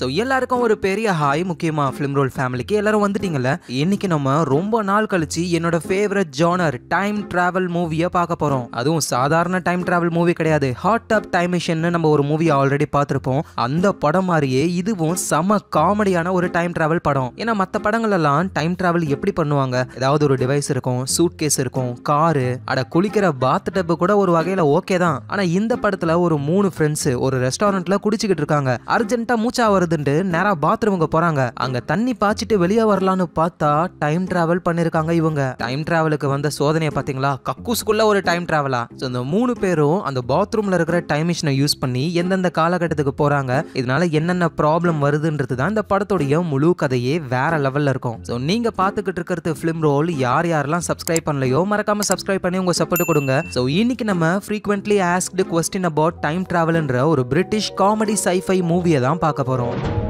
So எல்லாருக்கும் ஒரு பெரிய ஹாய் முக்கியமாக ஃபிலிம் ரோல் ஃபேமிலிக்கு எல்லாரும் வந்துட்டீங்கல்ல இன்னைக்கு நம்ம ரொம்ப நாள் கழிச்சு என்னோட ஃபேவரட் ஜானர் டைம் டிராவல் மூவியை பார்க்க போகிறோம் அதுவும் சாதாரண டைம் டிராவல் மூவி கிடையாது ஹாட் அப் டைம் மிஷன் நம்ம ஒரு மூவி ஆல்ரெடி பார்த்துருப்போம் அந்த படம் மாதிரியே இதுவும் செம காமெடியான ஒரு டைம் டிராவல் படம் ஏன்னா மற்ற எல்லாம் டைம் டிராவல் எப்படி பண்ணுவாங்க ஏதாவது ஒரு டிவைஸ் இருக்கும் சூட் கேஸ் இருக்கும் காரு அட குளிக்கிற பாத் டப்பு கூட ஒரு வகையில் ஓகே தான் ஆனால் இந்த படத்தில் ஒரு மூணு ஃப்ரெண்ட்ஸ் ஒரு ரெஸ்டாரண்ட்டில் குடிச்சிக்கிட்டு இருக்காங்க அர்ஜென்ட்டாக மூச்சாவது வருதுண்டு நேரா பாத்ரூமுக்கு போறாங்க அங்க தண்ணி பாய்ச்சிட்டு வெளியே வரலான்னு பார்த்தா டைம் டிராவல் பண்ணிருக்காங்க இவங்க டைம் டிராவலுக்கு வந்த சோதனையை பாத்தீங்களா கக்கூஸ்க்குள்ள ஒரு டைம் டிராவலா ஸோ இந்த மூணு பேரும் அந்த பாத்ரூம்ல இருக்கிற டைம் மிஷினை யூஸ் பண்ணி எந்தெந்த காலகட்டத்துக்கு போறாங்க இதனால என்னென்ன ப்ராப்ளம் வருதுன்றது தான் இந்த படத்துடைய முழு கதையே வேற லெவல்ல இருக்கும் ஸோ நீங்க பாத்துக்கிட்டு இருக்கிறது ஃபிலிம் ரோல் யார் யாரெல்லாம் சப்ஸ்கிரைப் பண்ணலையோ மறக்காம சப்ஸ்கிரைப் பண்ணி உங்க சப்போர்ட் கொடுங்க ஸோ இன்னைக்கு நம்ம frequently asked question about time டிராவல்ன்ற ஒரு பிரிட்டிஷ் காமெடி சைஃபை மூவியை தான் பார்க்க போறோம் Thank you.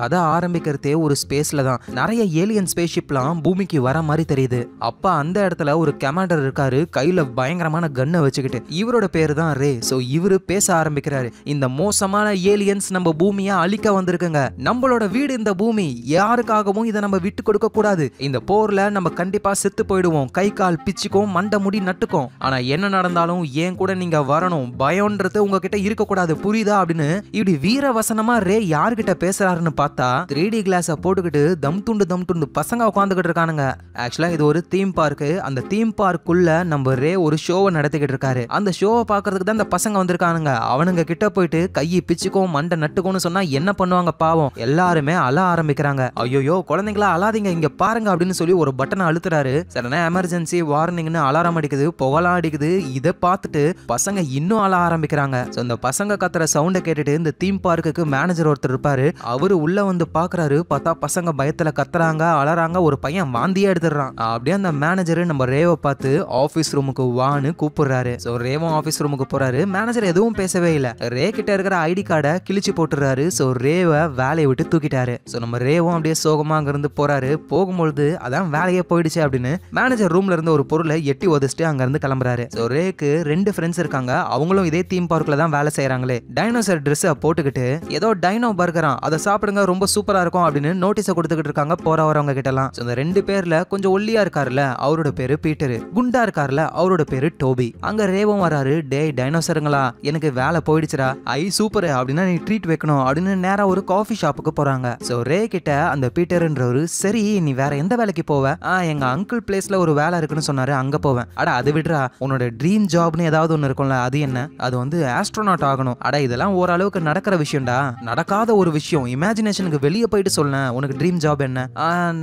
கதை ஆரம்பிக்கிறதே ஒரு ஸ்பேஸ்ல தான் நிறைய ஏலியன் ஸ்பேஸ்ஷிப்லாம் பூமிக்கு வர மாதிரி தெரியுது அப்ப அந்த இடத்துல ஒரு கமாண்டர் இருக்காரு கையில பயங்கரமான கன்னை வச்சுக்கிட்டு இவரோட பேரு தான் ரே ஸோ இவரு பேச ஆரம்பிக்கிறாரு இந்த மோசமான ஏலியன்ஸ் நம்ம பூமியா அழிக்க வந்திருக்குங்க நம்மளோட வீடு இந்த பூமி யாருக்காகவும் இதை நம்ம விட்டு கொடுக்க கூடாது இந்த போர்ல நம்ம கண்டிப்பா செத்து போயிடுவோம் கை கால் பிச்சுக்கும் மண்டை முடி நட்டுக்கும் ஆனா என்ன நடந்தாலும் ஏன் கூட நீங்க வரணும் பயம்ன்றது உங்ககிட்ட இருக்கக்கூடாது புரியுதா அப்படின்னு இப்படி வீர வசனமா ரே யார்கிட்ட பேசுறாருன்னு பார்த்தா பார்த்தா த்ரீ டி கிளாஸை போட்டுக்கிட்டு தம் துண்டு தம் துண்டு பசங்க உட்காந்துக்கிட்டு இருக்கானுங்க ஆக்சுவலாக இது ஒரு தீம் பார்க்கு அந்த தீம் பார்க்குள்ள நம்ம ரே ஒரு ஷோவை நடத்திக்கிட்டு இருக்காரு அந்த ஷோவை பார்க்கறதுக்கு தான் அந்த பசங்க வந்திருக்கானுங்க அவனுங்க கிட்ட போயிட்டு கையை பிச்சுக்கும் மண்டை நட்டுக்கும்னு சொன்னா என்ன பண்ணுவாங்க பாவம் எல்லாருமே அழ ஆரம்பிக்கிறாங்க ஐயோயோ குழந்தைங்களா அழாதீங்க இங்க பாருங்க அப்படின்னு சொல்லி ஒரு பட்டனை அழுத்துறாரு சடனா எமர்ஜென்சி வார்னிங்னு அலாரம் அடிக்குது புகலாம் அடிக்குது இதை பார்த்துட்டு பசங்க இன்னும் அழ ஆரம்பிக்கிறாங்க அந்த பசங்க கத்துற சவுண்டை கேட்டுட்டு இந்த தீம் பார்க்குக்கு மேனேஜர் ஒருத்தர் இருப்பாரு அவரு உள்ள உள்ள வந்து பாக்குறாரு பார்த்தா பசங்க பயத்தில் கத்துறாங்க அலறாங்க ஒரு பையன் வாந்தியே எடுத்துடுறான் அப்படியே அந்த மேனேஜர் நம்ம ரேவை பார்த்து ஆஃபீஸ் ரூமுக்கு வான்னு கூப்பிடுறாரு ஸோ ரேவம் ஆஃபீஸ் ரூமுக்கு போறாரு மேனேஜர் எதுவும் பேசவே இல்லை ரே கிட்ட இருக்கிற ஐடி கார்டை கிழிச்சு போட்டுறாரு ஸோ ரேவை வேலையை விட்டு தூக்கிட்டாரு ஸோ நம்ம ரேவும் அப்படியே சோகமாக இருந்து போறாரு போகும்பொழுது அதான் வேலையே போயிடுச்சு அப்படின்னு மேனேஜர் ரூம்ல இருந்து ஒரு பொருளை எட்டி அங்க இருந்து கிளம்புறாரு ஸோ ரேக்கு ரெண்டு ஃப்ரெண்ட்ஸ் இருக்காங்க அவங்களும் இதே தீம் பார்க்ல தான் வேலை செய்கிறாங்களே டைனோசர் ட்ரெஸ்ஸை போட்டுக்கிட்டு ஏதோ டைனோ பர்கரா அதை சாப்பிடுங்க ரொம்ப சூப்பராக இருக்கும் அப்படின்னு நோட்டீஸை கொடுத்துக்கிட்டு இருக்காங்க போற வரவங்க கிட்டலாம் எல்லாம் ரெண்டு பேர்ல கொஞ்சம் ஒல்லியா இருக்காருல அவரோட பேரு பீட்டரு குண்டா இருக்காருல அவரோட பேரு டோபி அங்க ரேவம் வராரு டே டைனோசருங்களா எனக்கு வேலை போயிடுச்சுடா ஐ சூப்பர் அப்படின்னா நீ ட்ரீட் வைக்கணும் அப்படின்னு நேரா ஒரு காஃபி ஷாப்புக்கு போறாங்க ஸோ ரே கிட்ட அந்த பீட்டர்ன்றவரு சரி நீ வேற எந்த வேலைக்கு போவ எங்க அங்கிள் பிளேஸ்ல ஒரு வேலை இருக்குன்னு சொன்னாரு அங்க போவேன் அட அது விடுறா உன்னோட ட்ரீம் ஜாப்னு ஏதாவது ஒன்று இருக்கும்ல அது என்ன அது வந்து ஆஸ்ட்ரோனாட் ஆகணும் அட இதெல்லாம் ஓரளவுக்கு நடக்கிற விஷயம்டா நடக்காத ஒரு விஷயம் இமேஜினேஷன் ரிலேஷனுக்கு வெளியே போயிட்டு சொல்லேன் உனக்கு ட்ரீம் ஜாப் என்ன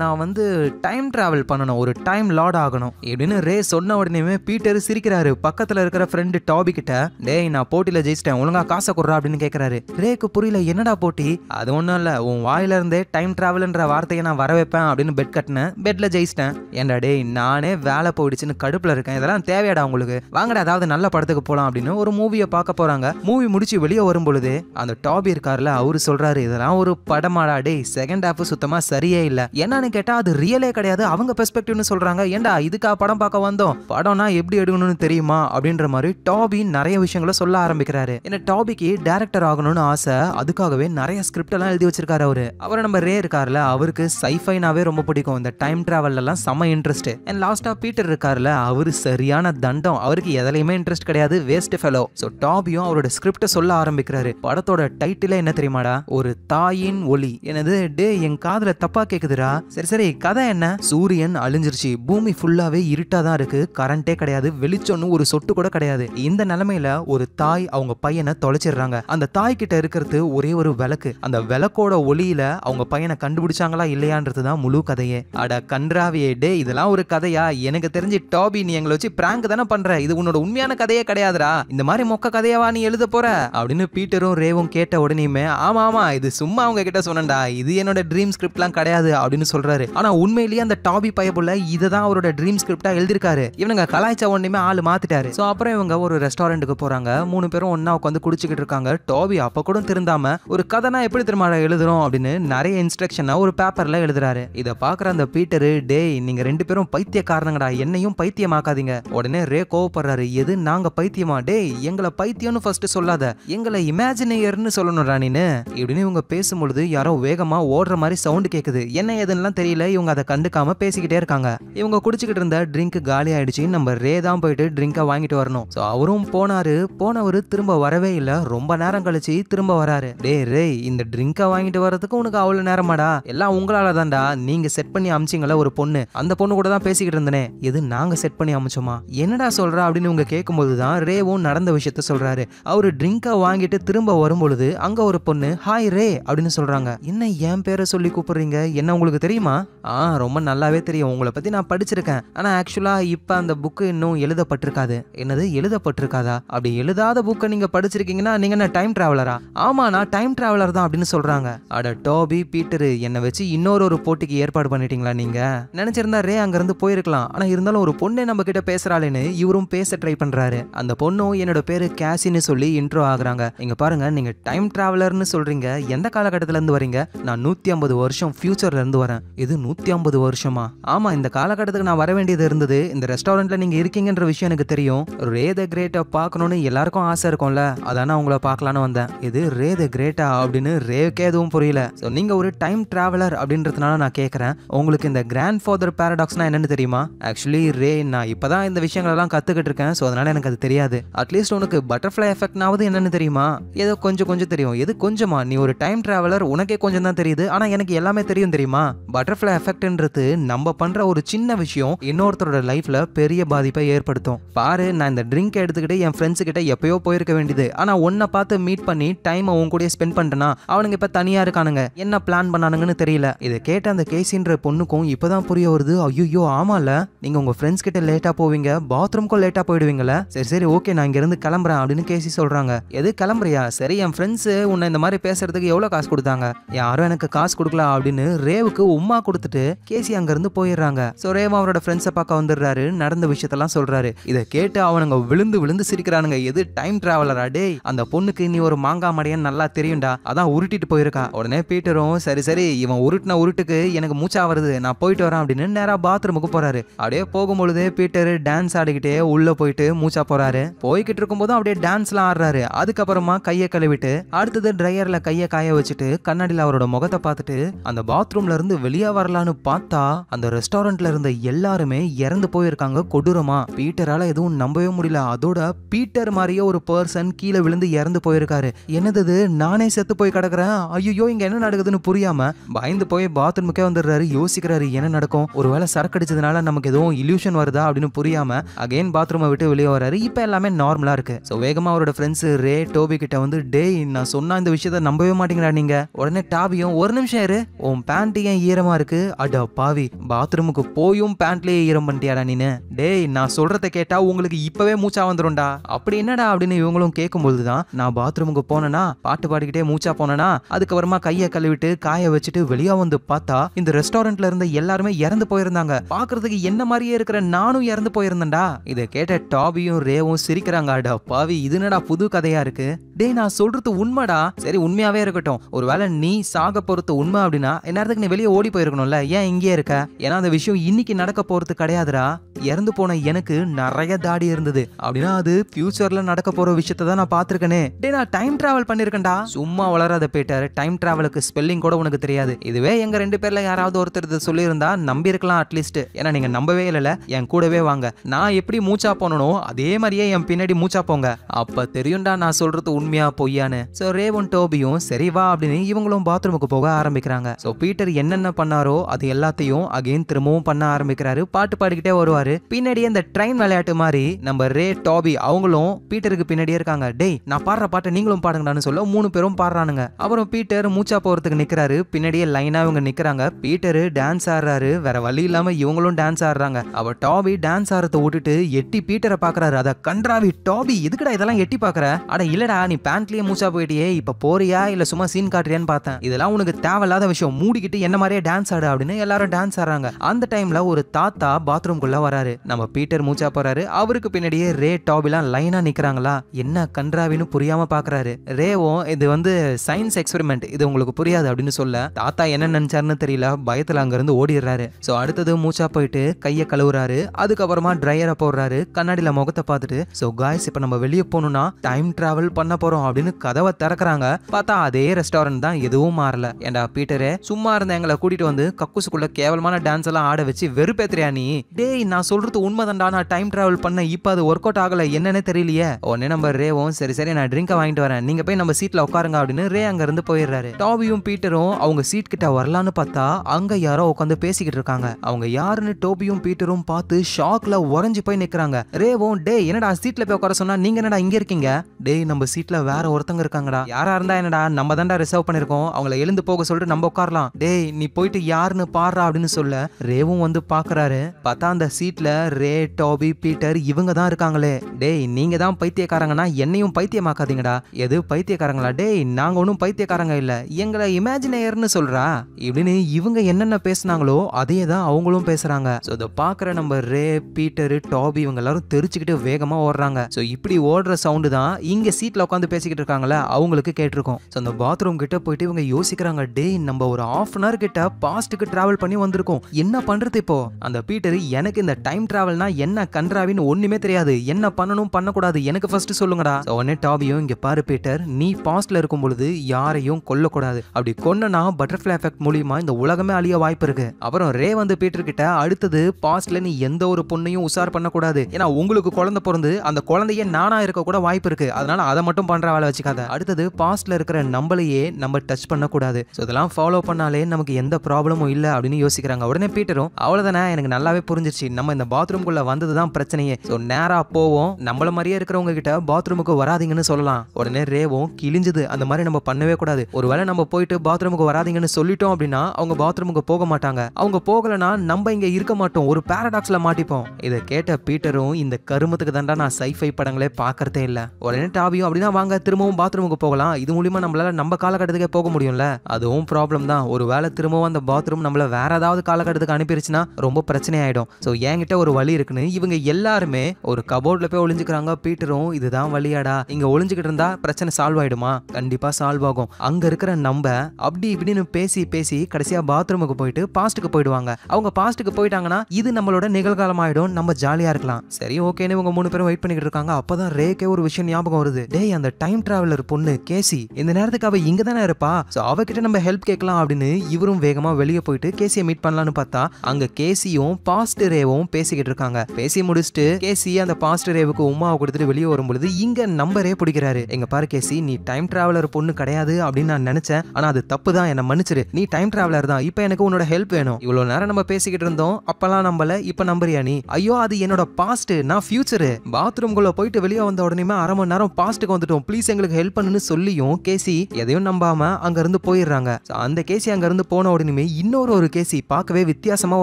நான் வந்து டைம் ட்ராவல் பண்ணணும் ஒரு டைம் லார்ட் ஆகணும் எப்படின்னு ரே சொன்ன உடனேயுமே பீட்டர் சிரிக்கிறாரு பக்கத்தில் இருக்கிற ஃப்ரெண்டு டாபி கிட்ட டேய் நான் போட்டியில் ஜெயிச்சிட்டேன் ஒழுங்கா காசை கொடுறா அப்படின்னு கேட்குறாரு ரேக்கு புரியல என்னடா போட்டி அது ஒன்றும் இல்லை உன் வாயிலிருந்தே டைம் டிராவல்ன்ற வார்த்தையை நான் வர வைப்பேன் அப்படின்னு பெட் கட்டினேன் பெட்டில் ஜெயிச்சிட்டேன் ஏன்டா டேய் நானே வேலை போயிடுச்சுன்னு கடுப்பில் இருக்கேன் இதெல்லாம் தேவையாடா உங்களுக்கு வாங்கடா அதாவது நல்ல படத்துக்கு போகலாம் அப்படின்னு ஒரு மூவியை பார்க்க போகிறாங்க மூவி முடிச்சு வெளியே வரும்பொழுது அந்த டாபி இருக்கார்ல அவரு சொல்கிறாரு இதெல்லாம் ஒரு பட படமாடா டே செகண்ட் ஹாஃப் சுத்தமா சரியே இல்ல என்னன்னு கேட்டா அது ரியலே கிடையாது அவங்க பெர்ஸ்பெக்டிவ்னு சொல்றாங்க ஏண்டா இதுக்கா படம் பார்க்க வந்தோம் படம்னா எப்படி எடுக்கணும்னு தெரியுமா அப்படின்ற மாதிரி டாபி நிறைய விஷயங்களை சொல்ல ஆரம்பிக்கிறாரு ஏன்னா டாபிக்கு டேரக்டர் ஆகணும்னு ஆசை அதுக்காகவே நிறைய ஸ்கிரிப்ட் எல்லாம் எழுதி வச்சிருக்காரு அவரு அவரை நம்ம ரே இருக்காருல அவருக்கு சைஃபைனாவே ரொம்ப பிடிக்கும் இந்த டைம் டிராவல் எல்லாம் செம்ம இன்ட்ரெஸ்ட் அண்ட் லாஸ்டா பீட்டர் இருக்காருல அவரு சரியான தண்டம் அவருக்கு எதுலையுமே இன்ட்ரெஸ்ட் கிடையாது வேஸ்ட் ஃபெலோ ஸோ டாபியும் அவரோட ஸ்கிரிப்டை சொல்ல ஆரம்பிக்கிறாரு படத்தோட டைட்டிலே என்ன தெரியுமாடா ஒரு தாயின் ஒளி எனது டே என் காதுல தப்பா கேக்குதுரா சரி சரி கதை என்ன சூரியன் அழிஞ்சிருச்சு பூமி ஃபுல்லாவே இருட்டா தான் இருக்கு கரண்டே கிடையாது வெளிச்சம்னு ஒரு சொட்டு கூட கிடையாது இந்த நிலைமையில ஒரு தாய் அவங்க பையனை தொலைச்சிடுறாங்க அந்த தாய் கிட்ட இருக்கிறது ஒரே ஒரு விளக்கு அந்த விளக்கோட ஒளியில அவங்க பையனை கண்டுபிடிச்சாங்களா இல்லையான்றது தான் முழு கதையே அட கன்றாவியே டே இதெல்லாம் ஒரு கதையா எனக்கு தெரிஞ்சு டாபி நீ எங்களை வச்சு பிராங்க் தானே பண்ற இது உன்னோட உண்மையான கதையே கிடையாதுடா இந்த மாதிரி மொக்க கதையவா நீ எழுத போற அப்படின்னு பீட்டரும் ரேவும் கேட்ட உடனேயுமே ஆமா ஆமா இது சும்மா அவங்க கிட்ட கிட்ட சொன்னேன்டா இது என்னோட ட்ரீம் ஸ்கிரிப்ட்லாம் கிடையாது அப்படின்னு சொல்றாரு ஆனா உண்மையிலேயே அந்த டாபி பயபுள்ள இதை தான் அவரோட ட்ரீம் ஸ்கிரிப்டா எழுதிருக்காரு இவனுங்க கலாய்ச்ச ஒன்றுமே ஆள் மாத்திட்டாரு ஸோ அப்புறம் இவங்க ஒரு ரெஸ்டாரண்ட்டுக்கு போறாங்க மூணு பேரும் ஒன்னா உட்காந்து குடிச்சுக்கிட்டு இருக்காங்க டாபி அப்ப கூட திருந்தாம ஒரு கதைனா எப்படி திரும்ப எழுதுறோம் அப்படின்னு நிறைய இன்ஸ்ட்ரக்ஷனை ஒரு பேப்பர்ல எழுதுறாரு இதை பாக்குற அந்த பீட்டரு டேய் நீங்க ரெண்டு பேரும் பைத்தியக்காரனுங்கடா என்னையும் பைத்தியமாக்காதீங்க உடனே ரே கோவப்படுறாரு எது நாங்க பைத்தியமா டேய் எங்களை பைத்தியம்னு ஃபர்ஸ்ட் சொல்லாத எங்களை இமேஜினேயர்னு சொல்லணும்டா நீனு இப்படின்னு இவங்க பேசும்பொழுது யாரோ வேகமா ஓடுற மாதிரி சவுண்ட் கேக்குது என்ன எதுன்னு தெரியல இவங்க அதை கண்டுக்காம பேசிக்கிட்டே இருக்காங்க இவங்க குடிச்சுக்கிட்டு இருந்த ட்ரிங்க் காலி ஆயிடுச்சு நம்ம ரே தான் போயிட்டு ட்ரிங்க வாங்கிட்டு வரணும் அவரும் போனாரு போனவர் திரும்ப வரவே இல்லை ரொம்ப நேரம் கழிச்சு திரும்ப வராரு டே ரே இந்த ட்ரிங்கை வாங்கிட்டு வர்றதுக்கு உனக்கு அவ்வளவு நேரமாடா எல்லாம் உங்களால தான்டா நீங்க செட் பண்ணி அமிச்சிங்கள ஒரு பொண்ணு அந்த பொண்ணு கூட தான் பேசிக்கிட்டு இருந்தேனே எது நாங்க செட் பண்ணி அமைச்சோமா என்னடா சொல்ற அப்படின்னு இவங்க கேட்கும்போது தான் ரேவும் நடந்த விஷயத்த சொல்றாரு அவரு ட்ரிங்க வாங்கிட்டு திரும்ப வரும்பொழுது அங்க ஒரு பொண்ணு ஹாய் ரே அப்படின்னு சொல்றாங்க கூப்பிடுறாங்க என்ன என் பேரை சொல்லி கூப்பிடுறீங்க என்ன உங்களுக்கு தெரியுமா ஆ ரொம்ப நல்லாவே தெரியும் உங்களை பற்றி நான் படிச்சிருக்கேன் ஆனால் ஆக்சுவலா இப்போ அந்த புக்கு இன்னும் எழுதப்பட்டிருக்காது என்னது எழுதப்பட்டிருக்காதா அப்படி எழுதாத புக்கை நீங்கள் படிச்சிருக்கீங்கன்னா நீங்க என்ன டைம் ட்ராவலரா ஆமா நான் டைம் ட்ராவலர் தான் அப்படின்னு சொல்கிறாங்க அட டோபி பீட்டரு என்னை வச்சு இன்னொரு ஒரு போட்டிக்கு ஏற்பாடு பண்ணிட்டீங்களா நீங்க நினச்சிருந்தா ரே அங்கேருந்து போயிருக்கலாம் ஆனால் இருந்தாலும் ஒரு பொண்ணே நம்ம கிட்ட பேசுகிறாளேன்னு இவரும் பேச ட்ரை பண்ணுறாரு அந்த பொண்ணும் என்னோட பேர் கேசின்னு சொல்லி இன்ட்ரோ ஆகுறாங்க இங்கே பாருங்க நீங்கள் டைம் ட்ராவலர்னு சொல்கிறீங்க எந்த காலகட்டத்தில் இருந்து வரீங்க நான் நூத்தி ஐம்பது வருஷம் இருந்து வரேன் இது நூற்றி ஐம்பது வருஷமா ஆமா இந்த காலகட்டத்துக்கு நான் வர வேண்டியது இருந்தது இந்த ரெஸ்டாரண்ட்ல நீங்க இருக்கீங்கன்ற விஷயம் எனக்கு தெரியும் ரே த கிரேட்டா பார்க்கணுன்னு எல்லாருக்கும் ஆசை இருக்கும்ல அதானே உங்களை பார்க்கலான்னு வந்தேன் இது ரே த கிரேட்டா அப்படின்னு ரேக்கே எதுவும் புரியல ஸோ நீங்கள் ஒரு டைம் டிராவலர் அப்படின்றதுனால நான் கேட்குறேன் உங்களுக்கு இந்த கிராண்ட் ஃபாதர் பேரடாக்ஸ்னால் என்னென்னு தெரியுமா ஆக்சுவலி ரே நான் இப்பதான் இந்த இந்த விஷயங்களெல்லாம் கற்றுக்கிட்டு இருக்கேன் ஸோ அதனால் எனக்கு அது தெரியாது அட்லீஸ்ட் உனக்கு பட்டர்ஃப்ளை எஃபெக்ட்னாவது என்னென்னு தெரியுமா ஏதோ கொஞ்சம் கொஞ்சம் தெரியும் எது கொஞ்சமா நீ ஒரு டைம் டிராவலர் உனக்கே கொஞ்சம் தான் தெரியுது ஆனால் எனக்கு எல்லாமே தெரியும் தெரியுமா பட்டர்ஃப்ளை எஃபெக்ட்ன்றது நம்ம பண்ணுற ஒரு சின்ன விஷயம் இன்னொருத்தரோட லைஃப்பில் பெரிய பாதிப்பை ஏற்படுத்தும் பாரு நான் இந்த ட்ரிங்க் எடுத்துக்கிட்டு என் ஃப்ரெண்ட்ஸ் கிட்ட எப்பயோ போயிருக்க வேண்டியது ஆனால் உன்னை பார்த்து மீட் பண்ணி டைம் அவங்க கூட ஸ்பெண்ட் பண்ணுறேன்னா அவனுங்க இப்போ தனியாக இருக்கானுங்க என்ன பிளான் பண்ணானுங்கன்னு தெரியல இதை கேட்ட அந்த கேசின்ற பொண்ணுக்கும் இப்பதான் புரிய வருது ஐயோ ஆமால நீங்கள் உங்கள் ஃப்ரெண்ட்ஸ் கிட்ட லேட்டாக போவீங்க பாத்ரூம்க்கும் லேட்டாக போயிடுவீங்கள சரி சரி ஓகே நான் இங்கேருந்து கிளம்புறேன் அப்படின்னு கேசி சொல்கிறாங்க எது கிளம்புறியா சரி என் ஃப்ரெண்ட்ஸு உன்னை இந்த மாதிரி பேசுறதுக்கு எவ்வளோ காசு கொடுத்தாங்க யாரும் எனக்கு காசு கொடுக்கல அப்படின்னு ரேவுக்கு உமா கொடுத்துட்டு கேசி அங்கேருந்து போயிடுறாங்க ஸோ ரேவா அவரோட ஃப்ரெண்ட்ஸை பார்க்க வந்துடுறாரு நடந்த விஷயத்தெல்லாம் சொல்றாரு இதை கேட்டு அவனுங்க விழுந்து விழுந்து சிரிக்கிறானுங்க எது டைம் டிராவலரா டே அந்த பொண்ணுக்கு நீ ஒரு மாங்கா மடையன் நல்லா தெரியும்டா அதான் உருட்டிட்டு போயிருக்கா உடனே பீட்டரும் சரி சரி இவன் உருட்டின உருட்டுக்கு எனக்கு மூச்சா வருது நான் போயிட்டு வரேன் அப்படின்னு நேராக பாத்ரூமுக்கு போகிறாரு அப்படியே போகும்பொழுது பீட்டர் டான்ஸ் ஆடிக்கிட்டே உள்ளே போயிட்டு மூச்சா போகிறாரு போய்கிட்டு இருக்கும்போது அப்படியே டான்ஸ்லாம் ஆடுறாரு அதுக்கப்புறமா கையை கழுவிட்டு அடுத்தது ட்ரையரில் கையை காய வச்சுட்டு கண்ணாடியில் அவரோட முகத்தை பார்த்துட்டு அந்த பாத்ரூம்ல இருந்து வெளியே வரலான்னு பார்த்தா அந்த ரெஸ்டாரண்ட்ல இருந்த எல்லாருமே இறந்து போயிருக்காங்க கொடூரமா பீட்டரால எதுவும் நம்பவே முடியல அதோட பீட்டர் மாதிரியே ஒரு பர்சன் கீழே விழுந்து இறந்து போயிருக்காரு என்னது நானே செத்து போய் கிடக்குறேன் ஐயோ இங்க என்ன நடக்குதுன்னு புரியாம பயந்து போய் பாத்ரூமுக்கே வந்துடுறாரு யோசிக்கிறாரு என்ன நடக்கும் ஒருவேளை சரக்கு அடிச்சதுனால நமக்கு எதுவும் இல்யூஷன் வருதா அப்படின்னு புரியாம அகைன் பாத்ரூமை விட்டு வெளியே வர்றாரு இப்போ எல்லாமே நார்மலா இருக்கு ஸோ வேகமா அவரோட ஃப்ரெண்ட்ஸ் ரே டோபி கிட்ட வந்து டே நான் சொன்ன இந்த விஷயத்த நம்பவே மாட்டேங்கிறா நீங்க உடனே டாபியும் ஒரு நிமிஷம் இரு உன் பேண்ட் ஏன் ஈரமா இருக்கு அட பாவி பாத்ரூமுக்கு போயும் பேண்ட்லயே ஈரம் பண்ணிட்டியாடா நீனு டேய் நான் சொல்றத கேட்டா உங்களுக்கு இப்பவே மூச்சா வந்துடும்டா அப்படி என்னடா அப்படின்னு இவங்களும் கேட்கும்போது தான் நான் பாத்ரூமுக்கு போனேனா பாட்டு பாடிக்கிட்டே மூச்சா போனேனா அதுக்கப்புறமா கையை கழுவிட்டு காய வச்சுட்டு வெளியே வந்து பார்த்தா இந்த ரெஸ்டாரண்ட்ல இருந்த எல்லாருமே இறந்து போயிருந்தாங்க பாக்குறதுக்கு என்ன மாதிரியே இருக்கிற நானும் இறந்து போயிருந்தேன்டா இதை கேட்ட டாபியும் ரேவும் சிரிக்கிறாங்க அட பாவி இது என்னடா புது கதையா இருக்கு டேய் நான் சொல்றது உண்மைடா சரி உண்மையாவே இருக்கட்டும் ஒருவேளை நீ சாக பொறுத்த உண்மை அப்படின்னா நேரத்துக்கு நீ வெளியே ஓடி போயிருக்கணும்ல ஏன் இங்கேயே இருக்க ஏன்னா அந்த விஷயம் இன்னைக்கு நடக்க போறது கிடையாதுடா இறந்து போன எனக்கு நிறைய தாடி இருந்தது அப்படின்னா அது ஃபியூச்சர்ல நடக்க போற விஷயத்த தான் நான் பாத்திருக்கேனே டே நான் டைம் டிராவல் பண்ணிருக்கேன்டா சும்மா வளராத பேட்டர் டைம் டிராவலுக்கு ஸ்பெல்லிங் கூட உனக்கு தெரியாது இதுவே எங்க ரெண்டு பேர்ல யாராவது ஒருத்தர் இது சொல்லியிருந்தா நம்பியிருக்கலாம் அட்லீஸ்ட் ஏன்னா நீங்க நம்பவே இல்லைல்ல என் கூடவே வாங்க நான் எப்படி மூச்சா போனனோ அதே மாதிரியே என் பின்னாடி மூச்சா போங்க அப்ப தெரியும்டா நான் சொல்றது உண்மையா பொய்யான்னு சோ ரேவன் டோபியும் சரி வா அப்படின்னு இவங்களும் பாத்ரூமுக்கு போக ஆரம்பிக்கிறாங்க ஸோ பீட்டர் என்னென்ன பண்ணாரோ அது எல்லாத்தையும் அகைன் திரும்பவும் பண்ண ஆரம்பிக்கிறாரு பாட்டு பாடிக்கிட்டே வருவாரு பின்னாடியே இந்த ட்ரெயின் விளையாட்டு மாதிரி நம்ம ரே டாபி அவங்களும் பீட்டருக்கு பின்னாடியே இருக்காங்க டேய் நான் பாடுற பாட்டை நீங்களும் பாடுங்கடான்னு சொல்ல மூணு பேரும் பாடுறானுங்க அப்புறம் பீட்டர் மூச்சா போறதுக்கு நிக்கிறாரு பின்னாடியே லைனா இவங்க நிக்கிறாங்க பீட்டரு டான்ஸ் ஆடுறாரு வேற வழி இல்லாம இவங்களும் டான்ஸ் ஆடுறாங்க அவ டாபி டான்ஸ் ஆடுறத விட்டுட்டு எட்டி பீட்டரை பாக்குறாரு அத கன்றாவி டாபி எதுக்குடா இதெல்லாம் எட்டி பாக்குற அட இல்லடா நீ பேண்ட்லயே மூச்சா போயிட்டியே இப்ப போறியா இல்ல சும்மா சீன் காட்டுறியான்னு தான் பார்த்தேன் இதெல்லாம் உனக்கு தேவையில்லாத விஷயம் மூடிக்கிட்டு என்ன மாதிரியே டான்ஸ் ஆடு அப்படின்னு எல்லாரும் டான்ஸ் ஆடுறாங்க அந்த டைம்ல ஒரு தாத்தா பாத்ரூம்குள்ள வராரு நம்ம பீட்டர் மூச்சா போறாரு அவருக்கு பின்னாடியே ரே டாபிலாம் லைனா நிக்கிறாங்களா என்ன கன்றாவின்னு புரியாம பாக்குறாரு ரேவும் இது வந்து சயின்ஸ் எக்ஸ்பெரிமெண்ட் இது உங்களுக்கு புரியாது அப்படின்னு சொல்ல தாத்தா என்ன நினைச்சாருன்னு தெரியல பயத்துல அங்க இருந்து ஓடிடுறாரு சோ அடுத்தது மூச்சா போயிட்டு கையை கழுவுறாரு அதுக்கப்புறமா ட்ரையரை போடுறாரு கண்ணாடியில முகத்தை பார்த்துட்டு சோ காய்ஸ் இப்ப நம்ம வெளியே போகணும்னா டைம் டிராவல் பண்ண போறோம் அப்படின்னு கதவை திறக்கிறாங்க பார்த்தா அதே ரெஸ்டாரண்ட் தான் எதுவும் மாறல ஏண்டா பீட்டரே சும்மா இருந்த எங்களை கூட்டிட்டு வந்து கக்கூசுக்குள்ள கேவலமான டான்ஸ் எல்லாம் ஆட வச்சு வெறுப்பேத்துறியா நீ டேய் நான் சொல்றது உண்மைதான்டா நான் டைம் டிராவல் பண்ண இப்ப அது ஒர்க் அவுட் ஆகல என்னன்னு தெரியலையே உடனே ரே ரேவும் சரி சரி நான் ட்ரிங்க வாங்கிட்டு வரேன் நீங்க போய் நம்ம சீட்ல உட்காருங்க அப்படின்னு ரே அங்க இருந்து போயிடுறாரு டாபியும் பீட்டரும் அவங்க சீட் கிட்ட வரலான்னு பார்த்தா அங்க யாரோ உட்காந்து பேசிக்கிட்டு இருக்காங்க அவங்க யாருன்னு டோபியும் பீட்டரும் பார்த்து ஷாக்ல உறைஞ்சு போய் நிக்கிறாங்க ரேவும் டே என்னடா சீட்ல போய் உட்கார சொன்னா நீங்க என்னடா இங்க இருக்கீங்க டேய் நம்ம சீட்ல வேற ஒருத்தங்க இருக்காங்கடா யாரா இருந்தா என்னடா நம்ம தான்டா ரிசர்வ் பண்ணிருக்கோம் இருக்கும் அவங்கள எழுந்து போக சொல்லிட்டு நம்ம உட்காரலாம் டேய் நீ போயிட்டு யாருன்னு பாடுறா அப்படின்னு சொல்ல ரேவும் வந்து பாக்குறாரு பார்த்தா அந்த சீட்ல ரே டாபி பீட்டர் இவங்க தான் இருக்காங்களே டேய் நீங்க தான் பைத்தியக்காரங்கன்னா என்னையும் பைத்தியமாக்காதீங்கடா எது பைத்தியக்காரங்களா டேய் நாங்க ஒன்றும் பைத்தியக்காரங்க இல்ல எங்களை இமேஜினேயர்னு சொல்றா இப்படின்னு இவங்க என்னென்ன பேசுனாங்களோ அதே தான் அவங்களும் பேசுறாங்க ஸோ இதை பார்க்குற நம்ம ரே பீட்டர் டாபி இவங்க எல்லாரும் தெரிச்சுக்கிட்டு வேகமாக ஓடுறாங்க ஸோ இப்படி ஓடுற சவுண்டு தான் இங்கே சீட்டில் உட்காந்து பேசிக்கிட்டு இருக்காங்களே அவங்களுக்கு கேட்டிருக்கோம் ஸோ அந்த பாத்ரூம் கிட்ட போய் போயிட்டு இவங்க யோசிக்கிறாங்க டே நம்ம ஒரு ஆஃப் அன் ஹவர் கிட்ட பாஸ்ட்டுக்கு டிராவல் பண்ணி வந்திருக்கோம் என்ன பண்றது இப்போ அந்த பீட்டர் எனக்கு இந்த டைம் டிராவல்னா என்ன கன்றாவின்னு ஒண்ணுமே தெரியாது என்ன பண்ணணும் பண்ணக்கூடாது எனக்கு ஃபர்ஸ்ட் சொல்லுங்கடா உடனே டாபியும் இங்க பாரு பீட்டர் நீ பாஸ்ட்ல இருக்கும் பொழுது யாரையும் கொல்லக்கூடாது அப்படி கொன்னனா பட்டர்ஃபிளை எஃபெக்ட் மூலியமா இந்த உலகமே அழிய வாய்ப்பு இருக்கு அப்புறம் ரே வந்து பீட்டர் கிட்ட அடுத்தது பாஸ்ட்ல நீ எந்த ஒரு பொண்ணையும் உசார் பண்ணக்கூடாது ஏன்னா உங்களுக்கு குழந்தை பிறந்து அந்த குழந்தைய நானா இருக்க கூட வாய்ப்பு இருக்கு அதனால அதை மட்டும் பண்ற வேலை வச்சுக்காத அடுத்தது பாஸ்ட்ல இருக்கிற நம்மளையே நம்ம நம்ம டச் பண்ணக்கூடாது ஸோ இதெல்லாம் ஃபாலோ பண்ணாலே நமக்கு எந்த ப்ராப்ளமும் இல்லை அப்படின்னு யோசிக்கிறாங்க உடனே பீட்டரும் அவ்வளோதானே எனக்கு நல்லாவே புரிஞ்சிச்சு நம்ம இந்த பாத்ரூம்குள்ளே வந்தது தான் பிரச்சனையே ஸோ நேராக போவோம் நம்மள மாதிரியே இருக்கிறவங்க கிட்ட பாத்ரூமுக்கு வராதிங்கன்னு சொல்லலாம் உடனே ரேவும் கிழிஞ்சது அந்த மாதிரி நம்ம பண்ணவே கூடாது ஒருவேளை நம்ம போயிட்டு பாத்ரூமுக்கு வராதிங்கன்னு சொல்லிட்டோம் அப்படின்னா அவங்க பாத்ரூமுக்கு போக மாட்டாங்க அவங்க போகலனா நம்ம இங்கே இருக்க மாட்டோம் ஒரு பேரடாக்ஸில் மாட்டிப்போம் இதை கேட்ட பீட்டரும் இந்த கருமத்துக்கு தாண்டா நான் சைஃபை படங்களே பார்க்கறதே இல்லை உடனே டாபியும் அப்படின்னா வாங்க திரும்பவும் பாத்ரூமுக்கு போகலாம் இது மூலியமா நம்மளால நம்ம காலகட்டத்துக்கு வெளியே போக முடியும்ல அதுவும் ப்ராப்ளம் தான் ஒரு வேலை திரும்பவும் அந்த பாத்ரூம் நம்மளை வேற ஏதாவது காலகட்டத்துக்கு அனுப்பிடுச்சுன்னா ரொம்ப பிரச்சனை ஆயிடும் ஸோ என்கிட்ட ஒரு வழி இருக்குன்னு இவங்க எல்லாருமே ஒரு கபோர்டில் போய் ஒளிஞ்சுக்கிறாங்க பீட்டரும் இதுதான் வழியாடா இங்க ஒளிஞ்சுக்கிட்டு இருந்தா பிரச்சனை சால்வ் ஆயிடுமா கண்டிப்பா சால்வ் ஆகும் அங்க இருக்கிற நம்ம அப்படி இப்படின்னு பேசி பேசி கடைசியா பாத்ரூமுக்கு போயிட்டு பாஸ்ட்டுக்கு போயிடுவாங்க அவங்க பாஸ்ட்டுக்கு போயிட்டாங்கன்னா இது நம்மளோட நிகழ்காலம் ஆயிடும் நம்ம ஜாலியா இருக்கலாம் சரி ஓகேன்னு இவங்க மூணு பேரும் வெயிட் பண்ணிக்கிட்டு இருக்காங்க அப்பதான் ரேக்கே ஒரு விஷயம் ஞாபகம் வருது டேய் அந்த டைம் டிராவலர் பொண்ணு கேசி இந்த நேரத்துக்கு அவ இங்க தானே இருப்பா ஸோ அவகிட்ட நம்ம ஹெல்ப் கேட்கலாம் அப்படின்னு இவரும் வேகமா வெளியே போயிட்டு கேசியை மீட் பண்ணலான்னு பார்த்தா அங்க கேசியும் பாஸ்ட் ரேவும் பேசிக்கிட்டு இருக்காங்க பேசி முடிச்சுட்டு கேசி அந்த பாஸ்ட் ரேவுக்கு உமாவை கொடுத்துட்டு வெளியே வரும்பொழுது இங்க நம்பரே பிடிக்கிறாரு எங்க பாரு கேசி நீ டைம் டிராவலர் பொண்ணு கிடையாது அப்படின்னு நான் நினைச்சேன் ஆனா அது தப்பு தான் என்ன மன்னிச்சிரு நீ டைம் டிராவலர் தான் இப்போ எனக்கு உன்னோட ஹெல்ப் வேணும் இவ்வளவு நேரம் நம்ம பேசிக்கிட்டு இருந்தோம் அப்பெல்லாம் நம்பல இப்ப நம்புறியா நீ ஐயோ அது என்னோட பாஸ்ட் நான் ஃபியூச்சரு பாத்ரூம்குள்ள போயிட்டு வெளியே வந்த உடனே அரை மணி நேரம் பாஸ்ட்டுக்கு வந்துட்டோம் ப்ளீஸ் எங்களுக்கு ஹெல்ப் பண்ணுன்னு சொல்லியும் கேசி எதையும் நம்பாம பேசாம அங்கிருந்து போயிடுறாங்க அந்த கேசி அங்கிருந்து போன உடனே இன்னொரு ஒரு கேசி பார்க்கவே வித்தியாசமா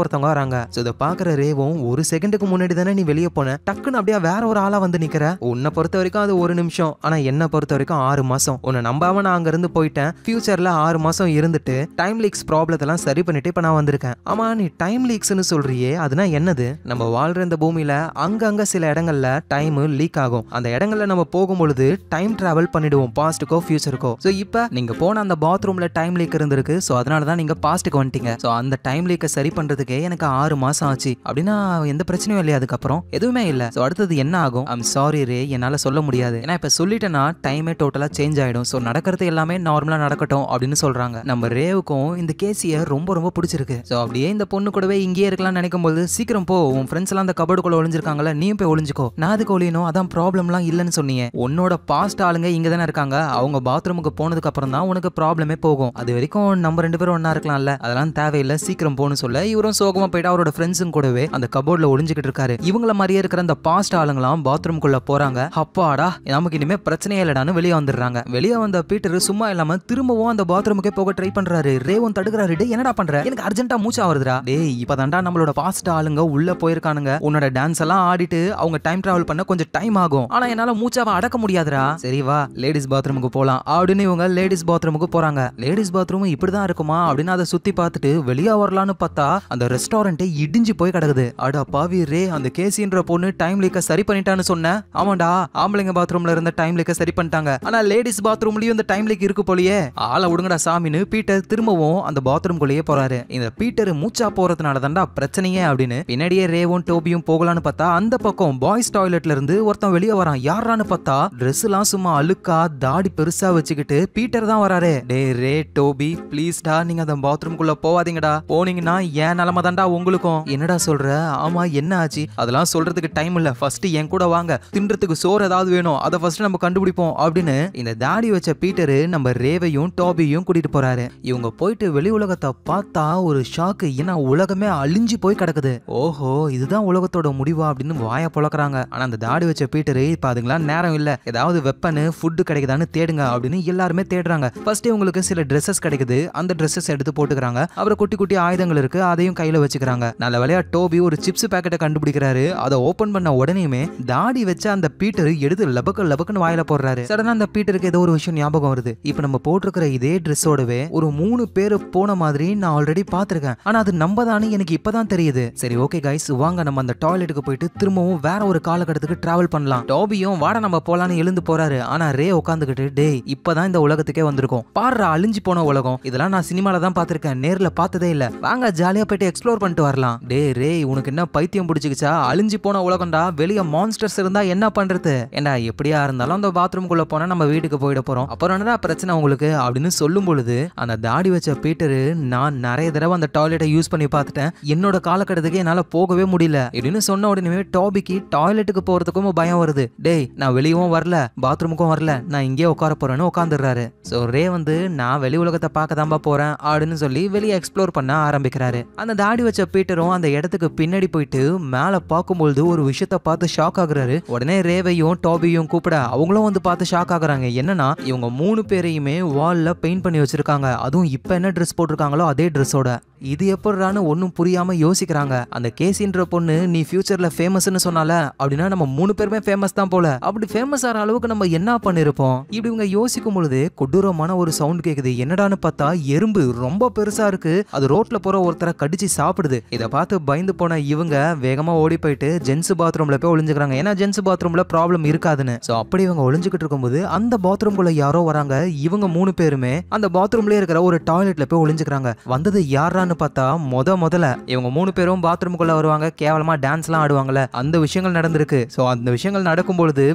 ஒருத்தவங்க வராங்க இதை பாக்குற ரேவும் ஒரு செகண்டுக்கு முன்னாடி தானே நீ வெளியே போன டக்குன்னு அப்படியே வேற ஒரு ஆளா வந்து நிக்கிற உன்னை பொறுத்த வரைக்கும் அது ஒரு நிமிஷம் ஆனா என்னை பொறுத்த வரைக்கும் ஆறு மாசம் உன்னை நம்பாம நான் இருந்து போயிட்டேன் ஃபியூச்சர்ல ஆறு மாசம் இருந்துட்டு டைம் லீக்ஸ் ப்ராப்ளத்தெல்லாம் சரி பண்ணிட்டு இப்ப நான் வந்திருக்கேன் ஆமா நீ டைம் லீக்ஸ்னு சொல்றியே அதுனா என்னது நம்ம வாழ்ற இந்த பூமியில அங்கங்க சில இடங்கள்ல டைம் லீக் ஆகும் அந்த இடங்கள்ல நம்ம போகும்பொழுது டைம் டிராவல் பண்ணிடுவோம் பாஸ்ட்டுக்கோ ஃபியூச்சருக்கோ ஸோ இப்போ நீங்க போன ஃபோன் அந்த பாத்ரூமில் டைம் லீக் இருந்திருக்கு ஸோ அதனால தான் நீங்கள் பாஸ்ட்டுக்கு வந்துட்டீங்க ஸோ அந்த டைம் லீக்கை சரி பண்ணுறதுக்கே எனக்கு ஆறு மாதம் ஆச்சு அப்படின்னா எந்த பிரச்சனையும் இல்லையா அதுக்கப்புறம் எதுவுமே இல்லை ஸோ அடுத்தது என்ன ஆகும் ஐம் சாரி ரே என்னால் சொல்ல முடியாது ஏன்னா இப்போ சொல்லிட்டேன்னா டைமே டோட்டலாக சேஞ்ச் ஆகிடும் ஸோ நடக்கிறது எல்லாமே நார்மலாக நடக்கட்டும் அப்படின்னு சொல்கிறாங்க நம்ம ரேவுக்கும் இந்த கேசியை ரொம்ப ரொம்ப பிடிச்சிருக்கு ஸோ அப்படியே இந்த பொண்ணு கூடவே இங்கேயே இருக்கலாம்னு நினைக்கும் போது சீக்கிரம் போ உன் ஃப்ரெண்ட்ஸ் எல்லாம் அந்த கபடுக்குள்ள ஒளிஞ்சிருக்காங்கல்ல நீயும் போய் ஒளிஞ்சிக்கோ நான் அதுக்கு ஒளியனும் அதான் ப்ராப்ளம்லாம் இல்லைன்னு சொன்னீங்க உன்னோட பாஸ்ட் ஆளுங்க இங்கே தானே இருக்காங்க அவங்க பாத்ரூமுக்கு போனதுக்கு அப்புறம் தான் உனக்கு நமக்கு ப்ராப்ளமே போகும் அது வரைக்கும் நம்ம ரெண்டு பேரும் ஒன்னா இருக்கலாம்ல அதெல்லாம் தேவையில்லை சீக்கிரம் போகணும் சொல்ல இவரும் சோகமா போயிட்டு அவரோட ஃப்ரெண்ட்ஸும் கூடவே அந்த கபோர்ட்ல ஒளிஞ்சுக்கிட்டு இருக்காரு இவங்கள மாதிரியே இருக்கிற அந்த பாஸ்ட் ஆளுங்களாம் பாத்ரூம் குள்ள போறாங்க அப்பாடா நமக்கு இனிமே பிரச்சனையே இல்லடான்னு வெளியே வந்துடுறாங்க வெளியே வந்த பீட்டர் சும்மா இல்லாம திரும்பவும் அந்த பாத்ரூமுக்கே போக ட்ரை பண்றாரு ரேவும் தடுக்கிறாரு டே என்னடா பண்ற எனக்கு அர்ஜென்டா மூச்சா ஆகுதுடா டே இப்பதான்டா நம்மளோட பாஸ்ட் ஆளுங்க உள்ள போயிருக்கானுங்க உன்னோட டான்ஸ் எல்லாம் ஆடிட்டு அவங்க டைம் டிராவல் பண்ண கொஞ்சம் டைம் ஆகும் ஆனா என்னால மூச்சாவை அடக்க முடியாதுடா சரி வா லேடிஸ் பாத்ரூமுக்கு போலாம் அப்படின்னு இவங்க லேடிஸ் பாத்ரூம் பாத்ரூமுக்கு போறாங்க லேடிஸ் பாத்ரூம் இப்படிதான் இருக்குமா அப்படின்னு அதை சுத்தி பார்த்துட்டு வெளியே வரலான்னு பார்த்தா அந்த ரெஸ்டாரண்டே இடிஞ்சு போய் கிடக்குது அடா பாவி ரே அந்த கேசின்ற பொண்ணு டைம் லீக்க சரி பண்ணிட்டான்னு சொன்னேன் ஆமாண்டா ஆம்பளைங்க பாத்ரூம்ல இருந்த டைம் லீக்க சரி பண்ணிட்டாங்க ஆனா லேடிஸ் பாத்ரூம்லயும் இந்த டைம் லீக் இருக்கு போலயே ஆளை விடுங்கடா சாமின்னு பீட்டர் திரும்பவும் அந்த குள்ளேயே போறாரு இந்த பீட்டர் மூச்சா போறதுனால தான்டா பிரச்சனையே அப்படின்னு பின்னாடியே ரேவும் டோபியும் போகலான்னு பார்த்தா அந்த பக்கம் பாய்ஸ் டாய்லெட்ல இருந்து ஒருத்தன் வெளியே வரான் யாரான்னு பார்த்தா ட்ரெஸ் எல்லாம் சும்மா அழுக்கா தாடி பெருசா வச்சுக்கிட்டு பீட்டர் தான் வரா சொல்றாரு டே ரே டோபி ப்ளீஸ்டா நீங்க அந்த பாத்ரூம்குள்ள போவாதீங்கடா போனீங்கன்னா ஏன் நிலமை தான்டா உங்களுக்கும் என்னடா சொல்ற ஆமா என்ன ஆச்சு அதெல்லாம் சொல்றதுக்கு டைம் இல்ல ஃபர்ஸ்ட் என் கூட வாங்க தின்றதுக்கு சோறு ஏதாவது வேணும் அதை ஃபர்ஸ்ட் நம்ம கண்டுபிடிப்போம் அப்படின்னு இந்த தாடி வச்ச பீட்டரு நம்ம ரேவையும் டாபியும் கூட்டிட்டு போறாரு இவங்க போயிட்டு வெளி உலகத்தை பார்த்தா ஒரு ஷாக்கு ஏன்னா உலகமே அழிஞ்சு போய் கிடக்குது ஓஹோ இதுதான் உலகத்தோட முடிவா அப்படின்னு வாய பழக்கிறாங்க ஆனா அந்த தாடி வச்ச பீட்டரு இப்ப அதுங்களாம் நேரம் இல்ல ஏதாவது வெப்பனு ஃபுட்டு கிடைக்குதான்னு தேடுங்க அப்படின்னு எல்லாருமே தேடுறாங்க ஃபர்ஸ்ட் இவங்களுக்கு சில ட்ரெஸ்ஸஸ் கிடைக்குது அந்த ட்ரெஸ்ஸஸ் எடுத்து போட்டுக்கிறாங்க அப்புறம் குட்டி குட்டி ஆயுதங்கள் இருக்கு அதையும் கையில வச்சுக்கிறாங்க நல்ல வேலையா டோபி ஒரு சிப்ஸ் பேக்கெட்டை கண்டுபிடிக்கிறாரு அதை ஓபன் பண்ண உடனேயுமே தாடி வச்ச அந்த பீட்டர் எடுத்து லபக்க லபக்குன்னு வாயில போடுறாரு சடனா அந்த பீட்டருக்கு ஏதோ ஒரு விஷயம் ஞாபகம் வருது இப்ப நம்ம போட்டிருக்கிற இதே ட்ரெஸ்ஸோடவே ஒரு மூணு பேர் போன மாதிரி நான் ஆல்ரெடி பார்த்திருக்கேன் ஆனா அது நம்ம தானே எனக்கு இப்பதான் தெரியுது சரி ஓகே கைஸ் வாங்க நம்ம அந்த டாய்லெட்டுக்கு போயிட்டு திரும்பவும் வேற ஒரு காலகட்டத்துக்கு டிராவல் பண்ணலாம் டோபியும் வாட நம்ம போலான்னு எழுந்து போறாரு ஆனா ரே உட்காந்துக்கிட்டு டே இப்பதான் இந்த உலகத்துக்கே வந்திருக்கும் இருக்கும் பாடுற அழிஞ்சு போன உலகம் இதெல்லாம் நான் சினிமால தான் பார்த்துருக்கேன் நேரில் பார்த்ததே இல்லை வாங்க ஜாலியாக போயிட்டு எக்ஸ்ப்ளோர் பண்ணிட்டு வரலாம் டே ரே உனக்கு என்ன பைத்தியம் பிடிச்சிக்கிச்சா அழிஞ்சு போன உலகம்டா வெளியே மான்ஸ்டர்ஸ் இருந்தா என்ன பண்றது ஏன்னா எப்படியா இருந்தாலும் அந்த குள்ள போனா நம்ம வீட்டுக்கு போயிட போறோம் அப்புறம் என்னதான் பிரச்சனை உங்களுக்கு அப்படின்னு சொல்லும் பொழுது அந்த தாடி வச்ச பீட்டரு நான் நிறைய தடவை அந்த டாய்லெட்டை யூஸ் பண்ணி பார்த்துட்டேன் என்னோட காலகட்டத்துக்கு என்னால் போகவே முடியல அப்படின்னு சொன்ன உடனே டாபிக்கு டாய்லெட்டுக்கு போறதுக்கும் பயம் வருது டேய் நான் வெளியவும் வரல பாத்ரூமுக்கும் வரல நான் இங்கே உட்கார போறேன்னு உட்காந்துடுறாரு ஸோ ரே அவரே வந்து நான் வெளி உலகத்தை பார்க்க தான்பா போறேன் அப்படின்னு சொல்லி வெளியே எக்ஸ்ப்ளோர் பண்ண ஆரம்பிக்கிறாரு அந்த தாடி வச்ச பீட்டரும் அந்த இடத்துக்கு பின்னாடி போயிட்டு மேல பார்க்கும்போது ஒரு விஷயத்த பார்த்து ஷாக் ஆகுறாரு உடனே ரேவையும் டாபியும் கூப்பிட அவங்களும் வந்து பார்த்து ஷாக் ஆகுறாங்க என்னன்னா இவங்க மூணு பேரையுமே வால்ல பெயிண்ட் பண்ணி வச்சிருக்காங்க அதுவும் இப்ப என்ன ட்ரெஸ் போட்டிருக்காங்களோ அதே ட்ரெஸ்ஸோட இது எப்படிறான்னு ஒன்றும் புரியாம யோசிக்கிறாங்க அந்த கேசின்ற பொண்ணு நீ ஃபியூச்சரில் ஃபேமஸ்னு சொன்னால அப்படின்னா நம்ம மூணு பேருமே ஃபேமஸ் தான் போல அப்படி ஃபேமஸ் ஆகிற அளவுக்கு நம்ம என்ன பண்ணிருப்போம் இப்படி இவங்க யோசிக்கும் பொழுது கொடூரமான பயங்கரமான ஒரு சவுண்ட் கேக்குது என்னடான்னு பார்த்தா எறும்பு ரொம்ப பெருசா இருக்கு அது ரோட்ல போற ஒருத்தரை கடிச்சு சாப்பிடுது இதை பார்த்து பயந்து போன இவங்க வேகமா ஓடி போயிட்டு ஜென்ஸ் பாத்ரூம்ல போய் ஒளிஞ்சுக்கிறாங்க ஏன்னா ஜென்ஸ் பாத்ரூம்ல ப்ராப்ளம் இருக்காதுன்னு ஸோ அப்படி இவங்க ஒளிஞ்சுக்கிட்டு இருக்கும்போது அந்த குள்ள யாரோ வராங்க இவங்க மூணு பேருமே அந்த பாத்ரூம்லயே இருக்கிற ஒரு டாய்லெட்ல போய் ஒளிஞ்சுக்கிறாங்க வந்தது யாரான்னு பார்த்தா முத முதல்ல இவங்க மூணு பேரும் குள்ள வருவாங்க கேவலமா டான்ஸ் எல்லாம் ஆடுவாங்கல்ல அந்த விஷயங்கள் நடந்திருக்கு ஸோ அந்த விஷயங்கள் நடக்கும் பொழுது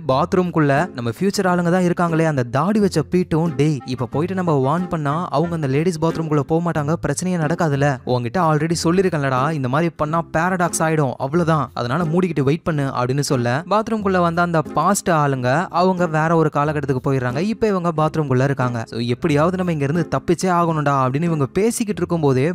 குள்ள நம்ம ஃபியூச்சர் ஆளுங்க தான் இருக்காங்களே அந்த தாடி வச்ச பீட்டும் டே இப்ப போயிட்டு நம்ம வார்ன் பண்ணால் அவங்க அந்த லேடிஸ் பாத்ரூம்குள்ளே போக மாட்டாங்க பிரச்சனையே நடக்காதுல்ல உங்ககிட்ட ஆல்ரெடி சொல்லிருக்கேன்லடா இந்த மாதிரி பண்ணால் பேரடாக்ஸ் ஆகிடும் அவ்வளவுதான் அதனால மூடிக்கிட்டு வெயிட் பண்ணு அப்படின்னு சொல்ல பாத்ரூம்குள்ளே வந்த அந்த பாஸ்ட் ஆளுங்க அவங்க வேற ஒரு காலகட்டத்துக்கு போயிடுறாங்க இப்போ இவங்க பாத்ரூம்குள்ளே இருக்காங்க ஸோ எப்படியாவது நம்ம இங்கேருந்து தப்பிச்சே ஆகணும்டா அப்படின்னு இவங்க பேசிக்கிட்டு இருக்கும்போதே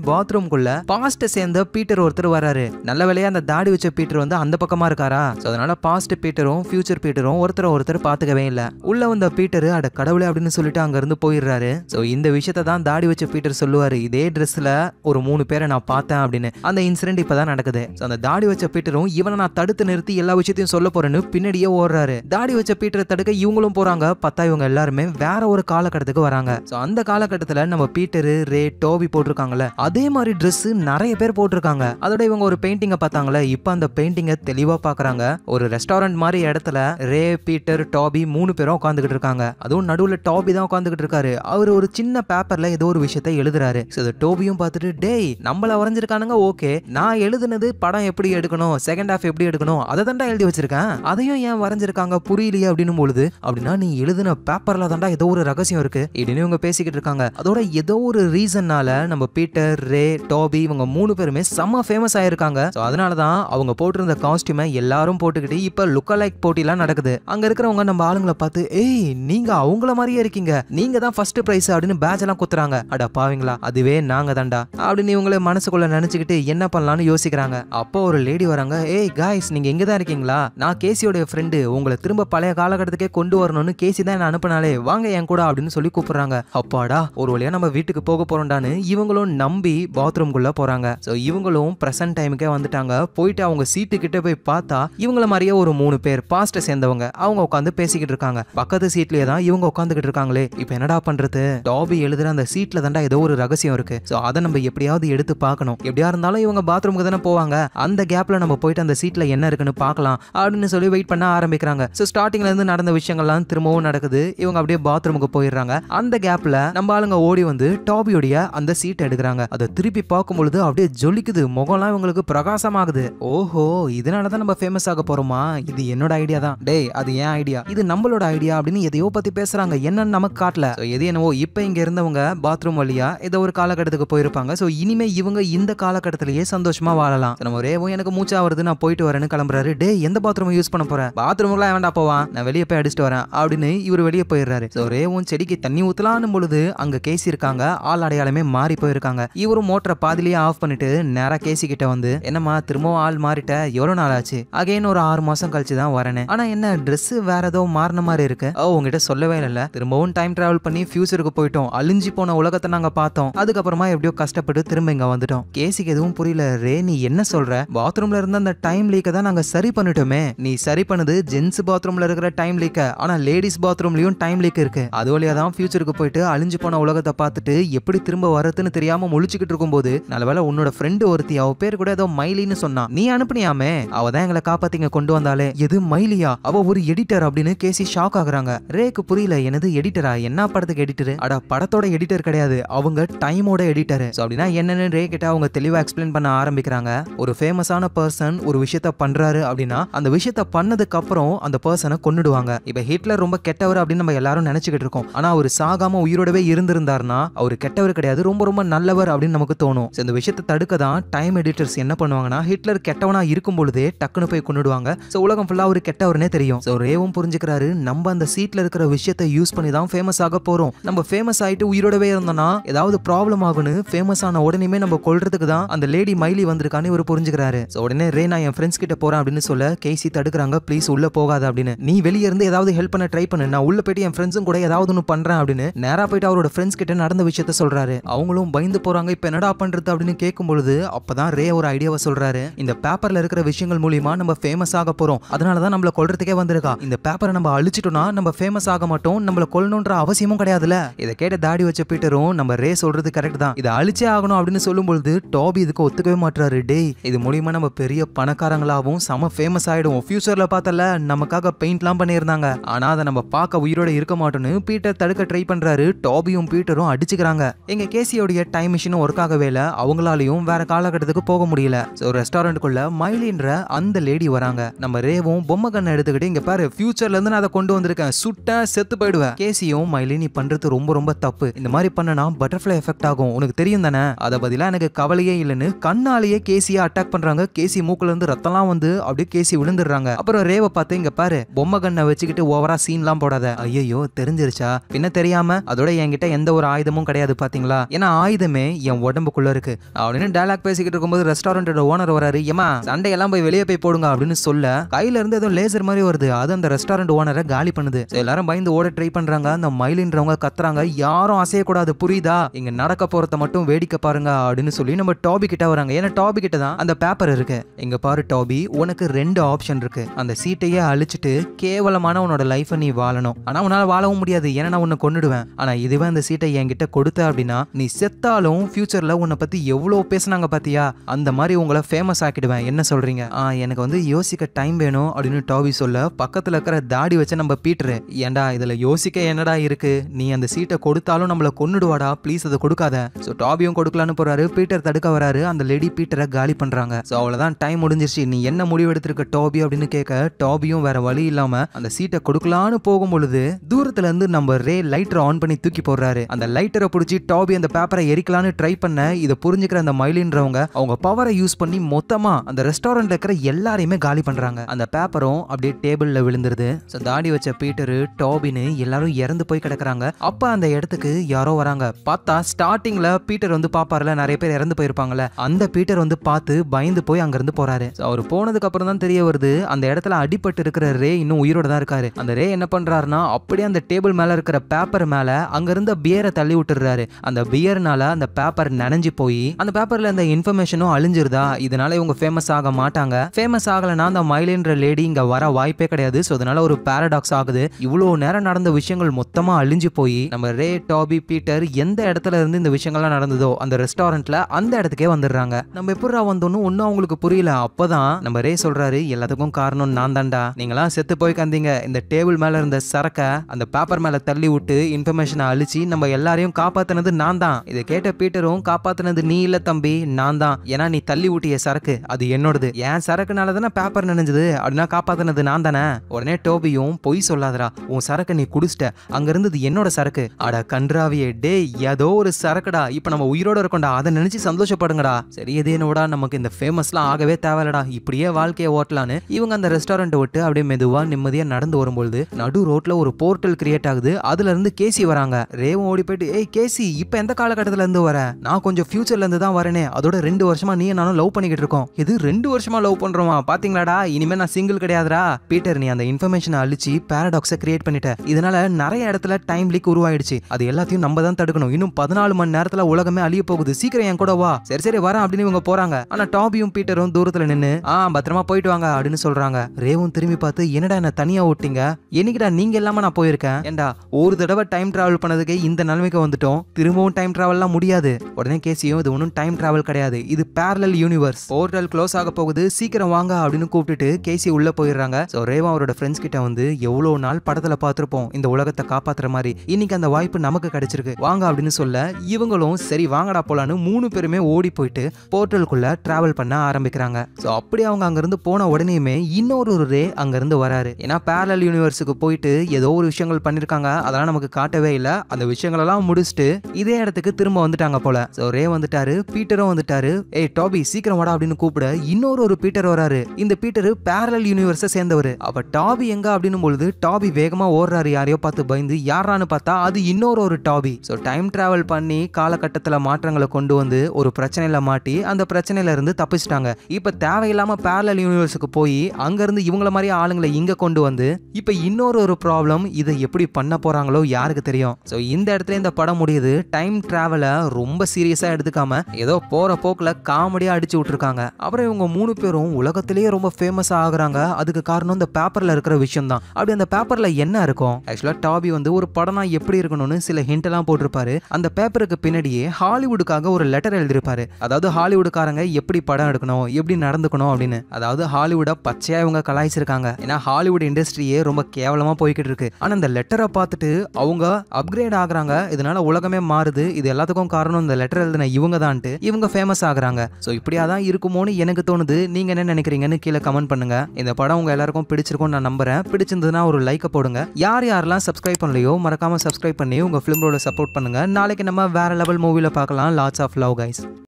குள்ள பாஸ்ட் சேர்ந்த பீட்டர் ஒருத்தர் வராரு நல்ல வேலையாக அந்த தாடி வச்ச பீட்டர் வந்து அந்த பக்கமாக இருக்காரா ஸோ அதனால பாஸ்ட் பீட்டரும் ஃபியூச்சர் பீட்டரும் ஒருத்தர் ஒருத்தர் பார்த்துக்கவே இல்லை உள்ள வந்த பீட்டர் அட கடவுளே அப்படின்னு சொல்லிட்டு அங்கேருந்து போயிரு போயிடுறாரு ஸோ இந்த விஷயத்த தான் தாடி வச்ச பீட்டர் சொல்லுவார் இதே ட்ரெஸ்ஸில் ஒரு மூணு பேரை நான் பார்த்தேன் அப்படின்னு அந்த இன்சிடென்ட் இப்பதான் நடக்குது ஸோ அந்த தாடி வச்ச பீட்டரும் இவனை நான் தடுத்து நிறுத்தி எல்லா விஷயத்தையும் சொல்ல போறேன்னு பின்னாடியே ஓடுறாரு தாடி வச்ச பீட்டரை தடுக்க இவங்களும் போறாங்க பார்த்தா இவங்க எல்லாருமே வேற ஒரு காலகட்டத்துக்கு வராங்க ஸோ அந்த காலகட்டத்தில் நம்ம பீட்டரு ரே டோபி போட்டிருக்காங்கல்ல அதே மாதிரி ட்ரெஸ் நிறைய பேர் போட்டிருக்காங்க அதோட இவங்க ஒரு பெயிண்டிங்கை பார்த்தாங்களே இப்போ அந்த பெயிண்டிங்கை தெளிவாக பார்க்குறாங்க ஒரு ரெஸ்டாரண்ட் மாதிரி இடத்துல ரே பீட்டர் டாபி மூணு பேரும் உட்காந்துக்கிட்டு இருக்காங்க அதுவும் நடுவில் டாபி தான் உட்காந்துக்கிட்டு இருக்காரு அவர் ஒரு சின்ன பேப்பர்ல ஏதோ ஒரு விஷயத்த எழுதுறாரு டோபியும் பார்த்துட்டு டேய் நம்மள வரைஞ்சிருக்கானுங்க ஓகே நான் எழுதுனது படம் எப்படி எடுக்கணும் செகண்ட் ஹாஃப் எப்படி எடுக்கணும் அதை தாண்டா எழுதி வச்சிருக்கேன் அதையும் ஏன் வரைஞ்சிருக்காங்க புரியலையே அப்படின்னு பொழுது அப்படின்னா நீ எழுதின பேப்பர்ல தான்டா ஏதோ ஒரு ரகசியம் இருக்கு அப்படின்னு இவங்க பேசிக்கிட்டு இருக்காங்க அதோட ஏதோ ஒரு ரீசன்னால நம்ம பீட்டர் ரே டோபி இவங்க மூணு பேருமே செம்ம ஃபேமஸ் ஆயிருக்காங்க அதனால தான் அவங்க போட்டிருந்த காஸ்டியூமை எல்லாரும் போட்டுக்கிட்டு இப்ப லுக்க லைக் போட்டிலாம் நடக்குது அங்க இருக்கிறவங்க நம்ம ஆளுங்களை பார்த்து ஏய் நீங்க அவங்கள மாதிரியே இருக்கீங்க நீங்க தான் ஃபர்ஸ்ட் ப்ரைஸ் அப்படின்னு பேட்ச் எல்லாம் குத்துறாங்க அட பாவீங்களா அதுவே நாங்க தாண்டா அப்படின்னு இவங்களே மனசுக்குள்ள நினைச்சுக்கிட்டு என்ன பண்ணலாம்னு யோசிக்கிறாங்க அப்போ ஒரு லேடி வராங்க ஏய் காய்ஸ் நீங்க எங்க தான் இருக்கீங்களா நான் கேசியோட ஃப்ரெண்டு உங்களை திரும்ப பழைய காலகட்டத்துக்கே கொண்டு வரணும்னு கேசி தான் என்ன அனுப்பினாலே வாங்க என் கூட அப்படின்னு சொல்லி கூப்பிடுறாங்க அப்பாடா ஒரு வழியா நம்ம வீட்டுக்கு போக போறோம்டான்னு இவங்களும் நம்பி பாத்ரூம்குள்ள போறாங்க ஸோ இவங்களும் ப்ரெசன்ட் டைமுக்கே வந்துட்டாங்க போயிட்டு அவங்க சீட்டு கிட்ட போய் பார்த்தா இவங்கள மாதிரியே ஒரு மூணு பேர் பாஸ்ட்டை சேர்ந்தவங்க அவங்க உட்காந்து பேசிக்கிட்டு இருக்காங்க பக்கத்து சீட்லயே தான் இவங்க உட்காந்துக்கிட்டு இருக்காங்களே இப்போ என்னடா பண்ண பண்றது டாபி எழுதுற அந்த சீட்ல தாண்டா ஏதோ ஒரு ரகசியம் இருக்கு ஸோ அதை நம்ம எப்படியாவது எடுத்து பார்க்கணும் எப்படியா இருந்தாலும் இவங்க பாத்ரூமுக்கு தானே போவாங்க அந்த கேப்ல நம்ம போயிட்டு அந்த சீட்ல என்ன இருக்குன்னு பார்க்கலாம் அப்படின்னு சொல்லி வெயிட் பண்ண ஆரம்பிக்கிறாங்க ஸோ ஸ்டார்டிங்லேருந்து நடந்த விஷயங்கள்லாம் திரும்பவும் நடக்குது இவங்க அப்படியே பாத்ரூமுக்கு போயிடுறாங்க அந்த கேப்ல நம்ம ஆளுங்க ஓடி வந்து டாபியோடைய அந்த சீட்டை எடுக்கிறாங்க அதை திருப்பி பார்க்கும் பொழுது அப்படியே ஜொலிக்குது முகம்லாம் இவங்களுக்கு பிரகாசமாகுது ஓஹோ இதனால தான் நம்ம ஃபேமஸ் ஆக போறோமா இது என்னோட ஐடியா தான் டேய் அது ஏன் ஐடியா இது நம்மளோட ஐடியா அப்படின்னு எதையோ பத்தி பேசுறாங்க என்னன்னு நமக்கு காட்டல எது என்னவோ இப்போ இங்கே இருந்தவங்க பாத்ரூம் வழியாக ஏதோ ஒரு காலகட்டத்துக்கு போயிருப்பாங்க ஸோ இனிமே இவங்க இந்த காலகட்டத்திலேயே சந்தோஷமாக வாழலாம் நம்ம ரேவும் எனக்கு மூச்சா வருது நான் போயிட்டு வரேன்னு கிளம்புறாரு டே எந்த பாத்ரூம் யூஸ் பண்ண போகிறேன் பாத்ரூம்லாம் வேண்டாம் போவான் நான் வெளியே போய் அடிச்சுட்டு வரேன் அப்படின்னு இவர் வெளியே போயிடுறாரு ஸோ ரேவும் செடிக்கு தண்ணி ஊற்றலான்னு பொழுது அங்கே கேசி இருக்காங்க ஆள் அடையாளமே மாறி போயிருக்காங்க இவரும் மோட்டரை பாதிலேயே ஆஃப் பண்ணிட்டு நேராக கேசி கிட்ட வந்து என்னம்மா திரும்பவும் ஆள் மாறிட்ட எவ்வளோ நாள் ஆச்சு அகைன் ஒரு ஆறு மாதம் கழிச்சு தான் வரேன் ஆனால் என்ன ட்ரெஸ் வேற ஏதோ மாறின மாதிரி இருக்கு ஓ உங்ககிட்ட சொல்லவே இல்லை திரும்பவும் டைம் ட்ராவல் பண்ணி ஃபியூச்சருக்கு போயிட்டோம் அழிஞ்சு போன உலகத்தை நாங்க பார்த்தோம் அதுக்கப்புறமா எப்படியோ கஷ்டப்பட்டு திரும்ப இங்க வந்துட்டோம் கேசிக்கு எதுவும் புரியல ரே நீ என்ன சொல்ற பாத்ரூம்ல இருந்த அந்த டைம் லீக்க தான் நாங்க சரி பண்ணிட்டோமே நீ சரி பண்ணது ஜென்ஸ் பாத்ரூம்ல இருக்கிற டைம் லீக்க ஆனா லேடிஸ் பாத்ரூம்லயும் டைம் லீக் இருக்கு அது வழியா தான் ஃபியூச்சருக்கு போயிட்டு அழிஞ்சு போன உலகத்தை பார்த்துட்டு எப்படி திரும்ப வரதுன்னு தெரியாம முழிச்சுக்கிட்டு இருக்கும்போது நல்லவேளை உன்னோட ஃப்ரெண்டு ஒருத்தி அவ பேர் கூட ஏதோ மைலின்னு சொன்னா நீ அனுப்புனியாமே அவ தான் எங்களை காப்பாத்திங்க கொண்டு வந்தாலே எது மைலியா அவ ஒரு எடிட்டர் அப்படின்னு கேசி ஷாக் ஆகுறாங்க ரேக்கு புரியல எனது எடிட்டரா என்ன படத்துக்கு படத்துக்கு எடிட்டர் அட படத்தோட எடிட்டர் கிடையாது அவங்க டைமோட எடிட்டர் ஸோ அப்படின்னா என்னென்னு கேட்டால் அவங்க தெளிவாக எக்ஸ்பிளைன் பண்ண ஆரம்பிக்கிறாங்க ஒரு ஃபேமஸான பர்சன் ஒரு விஷயத்த பண்றாரு அப்படின்னா அந்த விஷயத்த பண்ணதுக்கு அப்புறம் அந்த பர்சனை கொண்டுடுவாங்க இப்போ ஹிட்லர் ரொம்ப கெட்டவர் அப்படின்னு நம்ம எல்லாரும் நினச்சிக்கிட்டு இருக்கோம் ஆனால் அவர் சாகாம உயிரோடவே இருந்திருந்தாருன்னா அவர் கெட்டவர் கிடையாது ரொம்ப ரொம்ப நல்லவர் அப்படின்னு நமக்கு தோணும் இந்த விஷயத்தை தடுக்க தான் டைம் எடிட்டர்ஸ் என்ன பண்ணுவாங்கன்னா ஹிட்லர் கெட்டவனா இருக்கும் பொழுதே டக்குன்னு போய் கொண்டுடுவாங்க ஸோ உலகம் ஃபுல்லாக அவர் கெட்டவர்னே தெரியும் ஸோ ரேவும் புரிஞ்சுக்கிறாரு நம்ம அந்த சீட்டில் இருக்கிற விஷயத்தை யூஸ் பண்ணி தான் ஃபேமஸ் ஆக போறோம் கொள்றோம் நம்ம ஃபேமஸ் ஆயிட்டு உயிரோடவே இருந்தோம்னா ஏதாவது ப்ராப்ளம் ஆகுன்னு ஃபேமஸ் ஆன உடனே நம்ம கொள்றதுக்கு தான் அந்த லேடி மைலி வந்திருக்கான்னு இவர் புரிஞ்சுக்கிறாரு ஸோ உடனே ரே நான் என் ஃப்ரெண்ட்ஸ் கிட்ட போறேன் அப்படின்னு சொல்ல கேசி தடுக்கிறாங்க ப்ளீஸ் உள்ள போகாத அப்படின்னு நீ வெளியே இருந்து ஏதாவது ஹெல்ப் பண்ண ட்ரை பண்ணு நான் உள்ள போயிட்டு என் ஃப்ரெண்ட்ஸும் கூட ஏதாவது ஒன்று பண்றேன் அப்படின்னு நேராக போயிட்டு அவரோட ஃப்ரெண்ட்ஸ் கிட்ட நடந்த விஷயத்த சொல்றாரு அவங்களும் பயந்து போறாங்க இப்போ என்னடா பண்றது அப்படின்னு கேட்கும் பொழுது அப்பதான் ரே ஒரு ஐடியாவை சொல்றாரு இந்த பேப்பர்ல இருக்கிற விஷயங்கள் மூலியமா நம்ம ஃபேமஸ் ஆக போறோம் அதனாலதான் நம்மள கொள்றதுக்கே வந்திருக்கா இந்த பேப்பரை நம்ம அழிச்சிட்டோம்னா நம்ம ஃபேமஸ் ஆக மாட்டோம் நம்மள கொல்லணுன்ற அவசியமும் கிடையாது கிடையாதுல இதை கேட்ட தாடி வச்ச பீட்டரும் நம்ம ரே சொல்றது கரெக்ட் தான் இதை அழிச்சே ஆகணும் அப்படின்னு சொல்லும்பொழுது டாபி இதுக்கு ஒத்துக்கவே மாட்டாரு டேய் இது மூலியமா நம்ம பெரிய பணக்காரங்களாவும் செம ஃபேமஸ் ஆயிடுவோம் ஃபியூச்சர்ல பார்த்தல நமக்காக பெயிண்ட்லாம் பண்ணியிருந்தாங்க ஆனா அதை நம்ம பார்க்க உயிரோட இருக்க மாட்டோம்னு பீட்டர் தடுக்க ட்ரை பண்றாரு டாபியும் பீட்டரும் அடிச்சுக்கிறாங்க எங்க கேசியோடைய டைம் மிஷினும் ஒர்க் ஆகவே இல்லை அவங்களாலையும் வேற காலகட்டத்துக்கு போக முடியல ஸோ ரெஸ்டாரண்ட்டுக்குள்ள மைலின்ற அந்த லேடி வராங்க நம்ம ரேவும் பொம்மை கண்ணை எடுத்துக்கிட்டு இங்க பாரு ஃபியூச்சர்ல இருந்து நான் அதை கொண்டு வந்திருக்கேன் சுட்ட செத்து போயிடுவேன் கேசியும் மைலின் இப்ப பண்றது ரொம்ப ரொம்ப தப்பு இந்த மாதிரி பண்ணனா பட்டர்ஃப்ளை எஃபெக்ட் ஆகும் உனக்கு தெரியும் தானே அதை பதிலாக எனக்கு கவலையே இல்லைன்னு கண்ணாலேயே கேசியை அட்டாக் பண்றாங்க கேசி மூக்குல இருந்து ரத்தம்லாம் வந்து அப்படியே கேசி விழுந்துடுறாங்க அப்புறம் ரேவை பார்த்து இங்க பாரு பொம்மை கண்ணை வச்சுக்கிட்டு ஓவரா சீன்லாம் போடாத ஐயோ தெரிஞ்சிருச்சா பின்ன தெரியாம அதோட என்கிட்ட எந்த ஒரு ஆயுதமும் கிடையாது பாத்தீங்களா ஏன்னா ஆயுதமே என் உடம்புக்குள்ள இருக்கு அப்படின்னு டைலாக் பேசிக்கிட்டு இருக்கும்போது ரெஸ்டாரண்டோட ஓனர் வராரு ஏமா சண்டையெல்லாம் போய் வெளியே போய் போடுங்க அப்படின்னு சொல்ல கையில இருந்து ஏதோ லேசர் மாதிரி வருது அது அந்த ரெஸ்டாரண்ட் ஓனரை காலி பண்ணுது எல்லாரும் பயந்து ஓட ட்ரை பண்றாங்க அந்த மயிலின்றவங்க கத்துறாங்க யாரும் அசையக்கூடாது புரியுதா இங்க நடக்க போறத மட்டும் வேடிக்கை பாருங்க அப்படின்னு சொல்லி நம்ம டாபி கிட்ட வராங்க ஏன்னா டாபி கிட்ட தான் அந்த பேப்பர் இருக்கு இங்க பாரு டாபி உனக்கு ரெண்டு ஆப்ஷன் இருக்கு அந்த சீட்டையே அழிச்சிட்டு கேவலமான உன்னோட லைஃப் நீ வாழணும் ஆனா உன்னால வாழவும் முடியாது ஏன்னா நான் உன்னை கொண்டுடுவேன் ஆனா இதுவே அந்த சீட்டை என்கிட்ட கொடுத்த அப்படின்னா நீ செத்தாலும் ஃபியூச்சர்ல உன்னை பத்தி எவ்வளவு பேசுனாங்க பாத்தியா அந்த மாதிரி உங்களை ஃபேமஸ் ஆக்கிடுவேன் என்ன சொல்றீங்க எனக்கு வந்து யோசிக்க டைம் வேணும் அப்படின்னு டாபி சொல்ல பக்கத்துல இருக்கிற தாடி வச்ச நம்ம பீட்டரு ஏண்டா இதுல யோசிக்க என்னடா இருக்கு நீ நீ அந்த சீட்டை கொடுத்தாலும் நம்மளை கொன்னுடுவாடா ப்ளீஸ் அதை கொடுக்காத ஸோ டாபியும் கொடுக்கலான்னு போறாரு பீட்டர் தடுக்க வராரு அந்த லேடி பீட்டரை காலி பண்றாங்க ஸோ அவ்வளோதான் டைம் முடிஞ்சிருச்சு நீ என்ன முடிவெடுத்திருக்க டாபி அப்படின்னு கேட்க டாபியும் வேற வழி இல்லாம அந்த சீட்டை கொடுக்கலான்னு போகும் பொழுது தூரத்துல இருந்து நம்ம ரே லைட்டரை ஆன் பண்ணி தூக்கி போடுறாரு அந்த லைட்டரை பிடிச்சி டாபி அந்த பேப்பரை எரிக்கலான்னு ட்ரை பண்ண இதை புரிஞ்சுக்கிற அந்த மயிலின்றவங்க அவங்க பவரை யூஸ் பண்ணி மொத்தமா அந்த ரெஸ்டாரண்ட்ல இருக்கிற எல்லாரையுமே காலி பண்றாங்க அந்த பேப்பரும் அப்படியே டேபிள்ல விழுந்துருது ஸோ தாடி வச்ச பீட்டரு டாபின்னு எல்லாரும் இறந்து போய் கிடக்குறாங்க இருக்காங்க அப்ப அந்த இடத்துக்கு யாரோ வராங்க பார்த்தா ஸ்டார்டிங்ல பீட்டர் வந்து பாப்பாருல நிறைய பேர் இறந்து போயிருப்பாங்கல்ல அந்த பீட்டர் வந்து பார்த்து பயந்து போய் இருந்து போறாரு அவர் போனதுக்கு அப்புறம் தான் தெரிய வருது அந்த இடத்துல அடிபட்டு இருக்கிற ரே இன்னும் உயிரோட தான் இருக்காரு அந்த ரே என்ன பண்றாருன்னா அப்படியே அந்த டேபிள் மேல இருக்கிற பேப்பர் மேல அங்க இருந்த பியரை தள்ளி விட்டுறாரு அந்த பியர்னால அந்த பேப்பர் நனைஞ்சு போய் அந்த பேப்பர்ல அந்த இன்ஃபர்மேஷனும் அழிஞ்சிருதா இதனால இவங்க ஃபேமஸ் ஆக மாட்டாங்க ஃபேமஸ் ஆகலனா அந்த மயிலின்ற லேடி இங்க வர வாய்ப்பே கிடையாது ஸோ அதனால ஒரு பேரடாக்ஸ் ஆகுது இவ்வளோ நேரம் நடந்த விஷயங்கள் மொத்தமா அழிஞ்சு போய் நம்ம ரே டாபி பீட்டர் எந்த இடத்துல இருந்து இந்த விஷயங்கள்லாம் நடந்ததோ அந்த ரெஸ்டாரண்ட்ல அந்த இடத்துக்கே வந்துடுறாங்க நம்ம எப்படா வந்தோம்னு ஒன்றும் அவங்களுக்கு புரியல அப்பதான் நம்ம ரே சொல்றாரு எல்லாத்துக்கும் காரணம் நான் தாண்டா நீங்களாம் செத்து போய் கந்தீங்க இந்த டேபிள் மேல இருந்த சரக்கை அந்த பேப்பர் மேல தள்ளி விட்டு இன்ஃபர்மேஷனை அழிச்சு நம்ம எல்லாரையும் காப்பாத்தினது நான் தான் இதை கேட்ட பீட்டரும் காப்பாத்தினது நீ இல்ல தம்பி நான் தான் ஏன்னா நீ தள்ளி ஊட்டிய சரக்கு அது என்னோடது என் சரக்குனால தானே பேப்பர் நினைஞ்சது அப்படின்னா காப்பாத்தினது நான் தானே உடனே டோபியும் பொய் சொல்லாதரா உன் சரக்கு நீ குடிச்சிட்ட அங்க இருந்தது என்னோட என்னோட சரக்கு அட கன்றாவியே டே ஏதோ ஒரு சரக்குடா இப்ப நம்ம உயிரோட இருக்கோம்டா அதை நினைச்சு சந்தோஷப்படுங்கடா சரி எதேனோடா நமக்கு இந்த ஃபேமஸ்லாம் ஆகவே தேவையில்லடா இப்படியே வாழ்க்கையை ஓட்டலான்னு இவங்க அந்த ரெஸ்டாரண்ட் விட்டு அப்படியே மெதுவாக நிம்மதியாக நடந்து வரும்பொழுது நடு ரோட்ல ஒரு போர்ட்டல் கிரியேட் ஆகுது அதுல இருந்து கேசி வராங்க ரேவும் ஓடி போயிட்டு ஏய் கேசி இப்போ எந்த காலகட்டத்துல இருந்து வர நான் கொஞ்சம் ஃபியூச்சர்ல இருந்து தான் வரேனே அதோட ரெண்டு வருஷமா நீ நானும் லவ் பண்ணிக்கிட்டு இருக்கோம் இது ரெண்டு வருஷமா லவ் பண்றோமா பாத்தீங்களாடா இனிமே நான் சிங்கிள் கிடையாதுடா பீட்டர் நீ அந்த இன்ஃபர்மேஷனை அழிச்சு பேரடாக்ஸை கிரியேட் பண்ணிட்ட இதனால நிறைய இடத்துல டைம் லீக் உருவாயிடுச்சு அது எல்லாத்தையும் நம்ம தான் தடுக்கணும் இன்னும் பதினாலு மணி நேரத்துல உலகமே அழிய போகுது சீக்கிரம் என் கூட வா சரி சரி வரேன் அப்படின்னு இவங்க போறாங்க ஆனா டாபியும் பீட்டரும் தூரத்துல நின்று ஆ பத்திரமா போயிட்டு வாங்க அப்படின்னு சொல்றாங்க ரேவும் திரும்பி பார்த்து என்னடா என்ன தனியா ஓட்டிங்க என்னைக்குடா நீங்க இல்லாம நான் போயிருக்கேன் ஏண்டா ஒரு தடவை டைம் டிராவல் பண்ணதுக்கே இந்த நிலைமைக்கு வந்துட்டோம் திரும்பவும் டைம் டிராவல்லாம் முடியாது உடனே கேசியும் இது ஒன்றும் டைம் டிராவல் கிடையாது இது பேரலல் யூனிவர்ஸ் போர்ட்டல் க்ளோஸ் ஆக போகுது சீக்கிரம் வாங்க அப்படின்னு கூப்பிட்டுட்டு கேசி உள்ள போயிடுறாங்க ஸோ ரேவா அவரோட ஃப்ரெண்ட்ஸ் கிட்ட வந்து எவ்வளோ நாள் படத்தில் பார்த்துருப்போம் இந்த உலகத்தை காப்பாற்றுற மாதிரி இன்னைக்கு அந்த வாய்ப்பு நமக்கு கிடைச்சிருக்கு வாங்க அப்படின்னு சொல்ல இவங்களும் சரி வாங்கடா போலான்னு மூணு பேருமே ஓடி போயிட்டு போர்ட்டலுக்குள்ள டிராவல் பண்ண ஆரம்பிக்கிறாங்க ஸோ அப்படி அவங்க அங்கிருந்து போன உடனேயுமே இன்னொரு ரே அங்கிருந்து வராரு ஏன்னா பேரல் யூனிவர்ஸுக்கு போயிட்டு ஏதோ ஒரு விஷயங்கள் பண்ணிருக்காங்க அதெல்லாம் நமக்கு காட்டவே இல்லை அந்த விஷயங்களெல்லாம் முடிச்சுட்டு இதே இடத்துக்கு திரும்ப வந்துட்டாங்க போல ஸோ ரே வந்துட்டாரு பீட்டரும் வந்துட்டாரு ஏ டாபி சீக்கிரம் வாடா அப்படின்னு கூப்பிட இன்னொரு ஒரு பீட்டர் வராரு இந்த பீட்டர் பேரல் யூனிவர்ஸை சேர்ந்தவர் அப்ப டாபி எங்க அப்படின்னு பொழுது டாபி வேகமா ஓடுறாரு யாரையோ பார்த்து பயந்து யாரான்னு பார்த்தா அது இன்னொரு ஒரு டாபி ஸோ டைம் டிராவல் பண்ணி காலகட்டத்தில் மாற்றங்களை கொண்டு வந்து ஒரு பிரச்சனையில் மாட்டி அந்த பிரச்சனையில இருந்து தப்பிச்சிட்டாங்க இப்போ தேவையில்லாமல் பேரலல் யூனிவர்ஸுக்கு போய் அங்கேருந்து இவங்கள மாதிரி ஆளுங்களை இங்கே கொண்டு வந்து இப்போ இன்னொரு ஒரு ப்ராப்ளம் இதை எப்படி பண்ண போகிறாங்களோ யாருக்கு தெரியும் ஸோ இந்த இடத்துல இந்த படம் முடியுது டைம் ட்ராவலை ரொம்ப சீரியஸாக எடுத்துக்காம ஏதோ போகிற போக்கில் காமெடியாக அடிச்சு விட்ருக்காங்க அப்புறம் இவங்க மூணு பேரும் உலகத்திலேயே ரொம்ப ஃபேமஸ் ஆகுறாங்க அதுக்கு காரணம் இந்த பேப்பரில் இருக்கிற விஷயம் தான் அப்படி அந்த பேப்பரில் என்ன இருக்கும் ஆக்சுவலாக டாபி வந்து ஒரு படம் படம்லாம் எப்படி இருக்கணும்னு சில ஹிண்ட் எல்லாம் போட்டிருப்பாரு அந்த பேப்பருக்கு பின்னாடியே ஹாலிவுட்டுக்காக ஒரு லெட்டர் எழுதியிருப்பாரு அதாவது ஹாலிவுட்காரங்க எப்படி படம் எடுக்கணும் எப்படி நடந்துக்கணும் அப்படின்னு அதாவது ஹாலிவுடை பச்சையா இவங்க கலாய்ச்சிருக்காங்க ஏன்னா ஹாலிவுட் இண்டஸ்ட்ரியே ரொம்ப கேவலமா போய்கிட்டு இருக்கு ஆனா அந்த லெட்டரை பார்த்துட்டு அவங்க அப்கிரேட் ஆகுறாங்க இதனால உலகமே மாறுது இது எல்லாத்துக்கும் காரணம் இந்த லெட்டர் எழுதின இவங்க தான்ட்டு இவங்க ஃபேமஸ் ஆகுறாங்க ஸோ இப்படியா தான் இருக்குமோன்னு எனக்கு தோணுது நீங்க என்ன நினைக்கிறீங்கன்னு கீழே கமெண்ட் பண்ணுங்க இந்த படம் உங்க எல்லாருக்கும் பிடிச்சிருக்கும் நான் நம்புறேன் பிடிச்சிருந்ததுன்னா ஒரு லைக்கை போடுங்க யார் யாரெல்லாம் சப்ஸ்கிரைப் பண்ணலையோ மறக்காம மறக்காமல் சப்ஸ்கிரைப் பண்ணி உங்கள் ஃபிலிம் ரோட சப்போர்ட் பண்ணுங்கள் நாளைக்கு நம்ம வேறு லெவல் மூவியில் பார்க்கலாம் லாட்ஸ் ஆஃப் லவ் கைஸ்